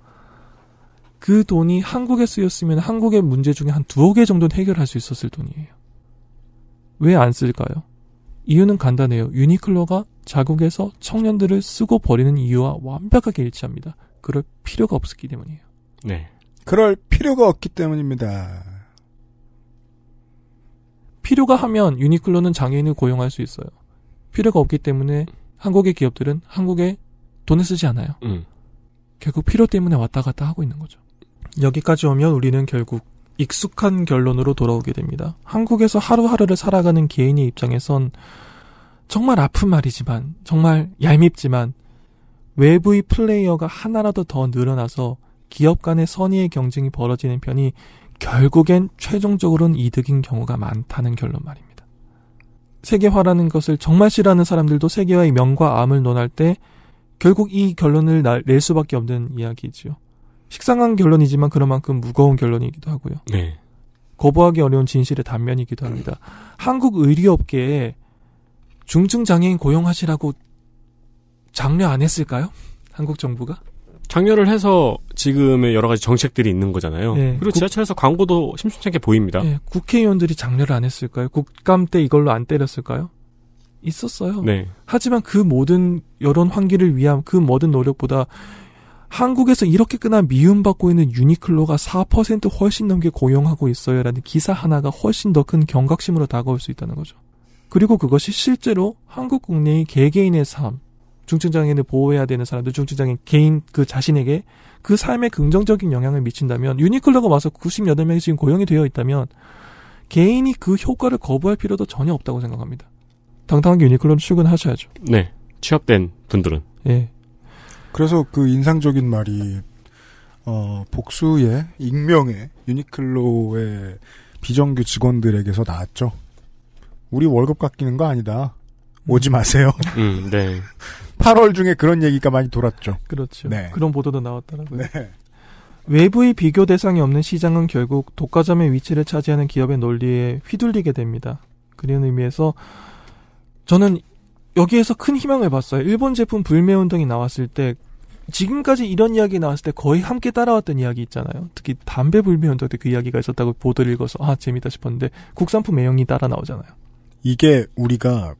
그 돈이 한국에 쓰였으면 한국의 문제 중에 한 두어 개 정도는 해결할 수 있었을 돈이에요. 왜 안 쓸까요? 이유는 간단해요. 유니클로가 자국에서 청년들을 쓰고 버리는 이유와 완벽하게 일치합니다. 그럴 필요가 없었기 때문이에요. 네. 그럴 필요가 없기 때문입니다. 필요가 하면 유니클로는 장애인을 고용할 수 있어요. 필요가 없기 때문에 한국의 기업들은 한국에 돈을 쓰지 않아요. 음. 결국 필요 때문에 왔다 갔다 하고 있는 거죠. 여기까지 오면 우리는 결국 익숙한 결론으로 돌아오게 됩니다. 한국에서 하루하루를 살아가는 개인의 입장에선 정말 아픈 말이지만, 정말 얄밉지만, 외부의 플레이어가 하나라도 더 늘어나서 기업 간의 선의의 경쟁이 벌어지는 편이 결국엔 최종적으로는 이득인 경우가 많다는 결론 말입니다. 세계화라는 것을 정말 싫어하는 사람들도 세계화의 명과 암을 논할 때 결국 이 결론을 낼 수밖에 없는 이야기지요. 식상한 결론이지만 그만큼 무거운 결론이기도 하고요. 네. 거부하기 어려운 진실의 단면이기도 합니다. 한국 의료업계에 중증 장애인 고용하시라고 장려 안 했을까요? 한국 정부가? 장려를 해서 지금의 여러 가지 정책들이 있는 거잖아요. 네. 그리고 지하철에서 국... 광고도 심심찮게 보입니다. 네. 국회의원들이 장려를 안 했을까요? 국감 때 이걸로 안 때렸을까요? 있었어요. 네. 하지만 그 모든 여론 환기를 위한 그 모든 노력보다 한국에서 이렇게 끄나 미움받고 있는 유니클로가 4% 훨씬 넘게 고용하고 있어요라는 기사 하나가 훨씬 더 큰 경각심으로 다가올 수 있다는 거죠. 그리고 그것이 실제로 한국 국내의 개개인의 삶, 중증장애인을 보호해야 되는 사람들, 중증장애인 개인 그 자신에게 그 삶에 긍정적인 영향을 미친다면 유니클로가 와서 98명이 지금 고용이 되어 있다면 개인이 그 효과를 거부할 필요도 전혀 없다고 생각합니다. 당당하게 유니클로는 출근하셔야죠. 네. 취업된 분들은. 예. 그래서 그 인상적인 말이 어, 복수의 익명의 유니클로의 비정규 직원들에게서 나왔죠. 우리 월급 깎이는 거 아니다. 오지 음. 마세요. [laughs] 음, 네. 8월 [laughs] 중에 그런 얘기가 많이 돌았죠. 그렇죠. 네. 그런 보도도 나왔더라고요. 네. 외부의 비교 대상이 없는 시장은 결국 독과점의 위치를 차지하는 기업의 논리에 휘둘리게 됩니다. 그런 의미에서 저는 여기에서 큰 희망을 봤어요. 일본 제품 불매운동이 나왔을 때 지금까지 이런 이야기 나왔을 때 거의 함께 따라왔던 이야기 있잖아요. 특히 담배 불매운동 때 그 이야기가 있었다고 보도를 읽어서 아 재밌다 싶었는데 국산품 애용이 따라 나오잖아요. 이게 우리가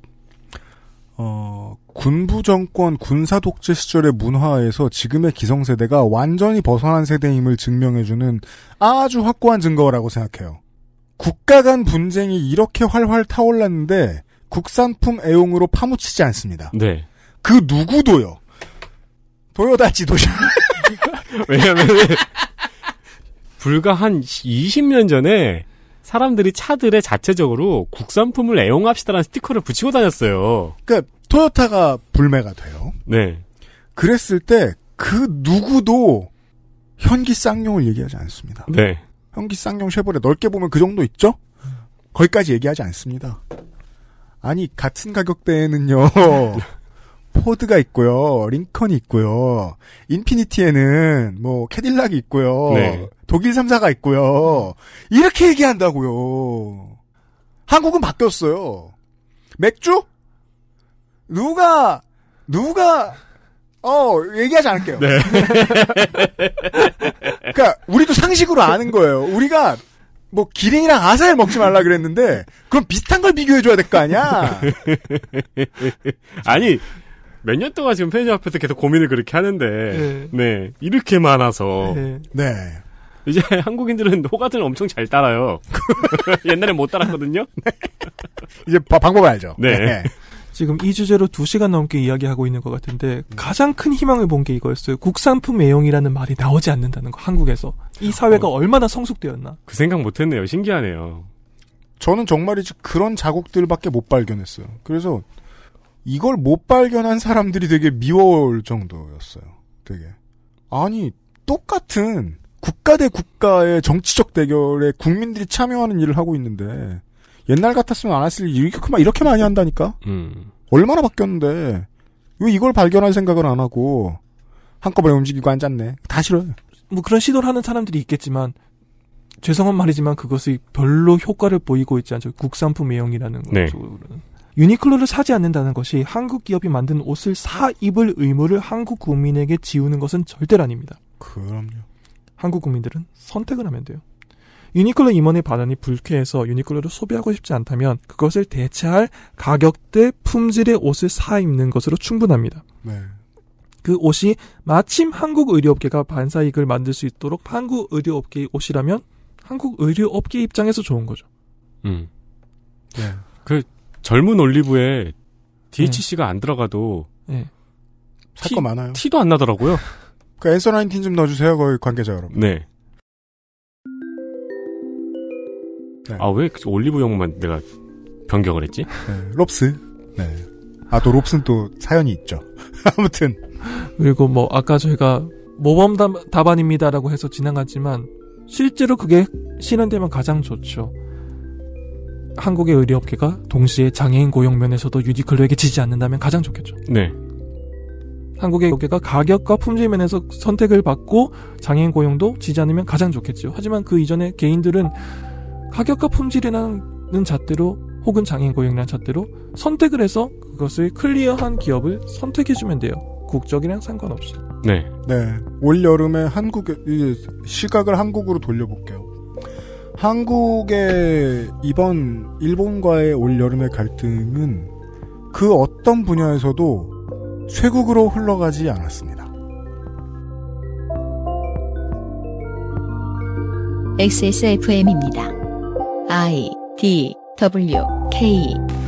어, 군부 정권 군사 독재 시절의 문화에서 지금의 기성세대가 완전히 벗어난 세대임을 증명해주는 아주 확고한 증거라고 생각해요. 국가 간 분쟁이 이렇게 활활 타올랐는데 국산품 애용으로 파묻히지 않습니다. 네. 그 누구도요. 도요다 지도자. [laughs] 왜냐면 불과 한 20년 전에 사람들이 차들에 자체적으로 국산품을 애용합시다라는 스티커를 붙이고 다녔어요. 그러니까 토요타가 불매가 돼요. 네. 그랬을 때 그 누구도 현기 쌍용을 얘기하지 않습니다. 네. 현기 쌍용 쉐보레 넓게 보면 그 정도 있죠? 거기까지 얘기하지 않습니다. 아니 같은 가격대에는요. [laughs] 포드가 있고요, 링컨이 있고요, 인피니티에는 뭐 캐딜락이 있고요, 네. 독일 3사가 있고요. 이렇게 얘기한다고요. 한국은 바뀌었어요. 맥주? 누가 누가 어 얘기하지 않을게요. 네. [laughs] 그러니까 우리도 상식으로 아는 거예요. 우리가 뭐 기린이랑 아사를 먹지 말라 그랬는데 그럼 비슷한 걸 비교해 줘야 될 거 아니야. [laughs] 아니 몇 년 동안 지금 편의점 앞에서 계속 고민을 그렇게 하는데 네, 네 이렇게 많아서 네. 네. 이제 [laughs] 한국인들은 호가들 엄청 잘 따라요. [laughs] 옛날에 못 따랐거든요. 네. 이제 바, 방법 알죠. 네. 네. 지금 이 주제로 두시간 넘게 이야기하고 있는 것 같은데 음. 가장 큰 희망을 본 게 이거였어요. 국산품 애용이라는 말이 나오지 않는다는 거 한국에서 이 사회가 어, 얼마나 성숙되었나. 그 생각 못했네요. 신기하네요. 저는 정말이지 그런 자국들밖에 못 발견했어요. 그래서 이걸 못 발견한 사람들이 되게 미워할 정도였어요. 되게 아니 똑같은 국가 대 국가의 정치적 대결에 국민들이 참여하는 일을 하고 있는데 옛날 같았으면 안 했을 이렇게, 이렇게 많이 한다니까? 음. 얼마나 바뀌었는데, 왜 이걸 발견할 생각을 안 하고, 한꺼번에 움직이고 앉았네. 다 싫어요. 뭐 그런 시도를 하는 사람들이 있겠지만, 죄송한 말이지만 그것이 별로 효과를 보이고 있지 않죠. 국산품 외형이라는 네. 것 쪽으로는. 유니클로를 사지 않는다는 것이 한국 기업이 만든 옷을 사 입을 의무를 한국 국민에게 지우는 것은 절대 아닙니다. 그럼요. 한국 국민들은 선택을 하면 돼요. 유니클로 임원의 반응이 불쾌해서 유니클로를 소비하고 싶지 않다면 그것을 대체할 가격대 품질의 옷을 사 입는 것으로 충분합니다. 네. 그 옷이 마침 한국 의료업계가 반사익을 이 만들 수 있도록 한국 의료업계의 옷이라면 한국 의료업계 입장에서 좋은 거죠. 음. 네. 그 젊은 올리브에 DHC가 네. 안 들어가도 네. 살거 많아요. 티도 안 나더라고요. [laughs] 그 엔서 나인틴 좀 넣어주세요, 거기 관계자 여러분. 네. 네. 아왜 그 올리브영만 내가 변경을 했지? 네, 롭스. 네. 아 또 롭스는 또 사연이 있죠. [laughs] 아무튼 그리고 뭐 아까 저희가 모범 답, 안입니다라고 해서 지나갔지만 실제로 그게 실현되면 가장 좋죠. 한국의 의료업계가 동시에 장애인 고용 면에서도 유니클로에게 지지 않는다면 가장 좋겠죠. 네. 한국의 업계가 가격과 품질 면에서 선택을 받고 장애인 고용도 지지 않으면 가장 좋겠죠. 하지만 그 이전에 개인들은 가격과 품질이라는 잣대로 혹은 장애인 고용이라는 잣대로 선택을 해서 그것을 클리어한 기업을 선택해주면 돼요. 국적이랑 상관없이. 네. 네. 올 여름에 한국 시각을 한국으로 돌려볼게요. 한국의 이번 일본과의 올 여름의 갈등은 그 어떤 분야에서도 쇄국으로 흘러가지 않았습니다. XSFM입니다. I D W K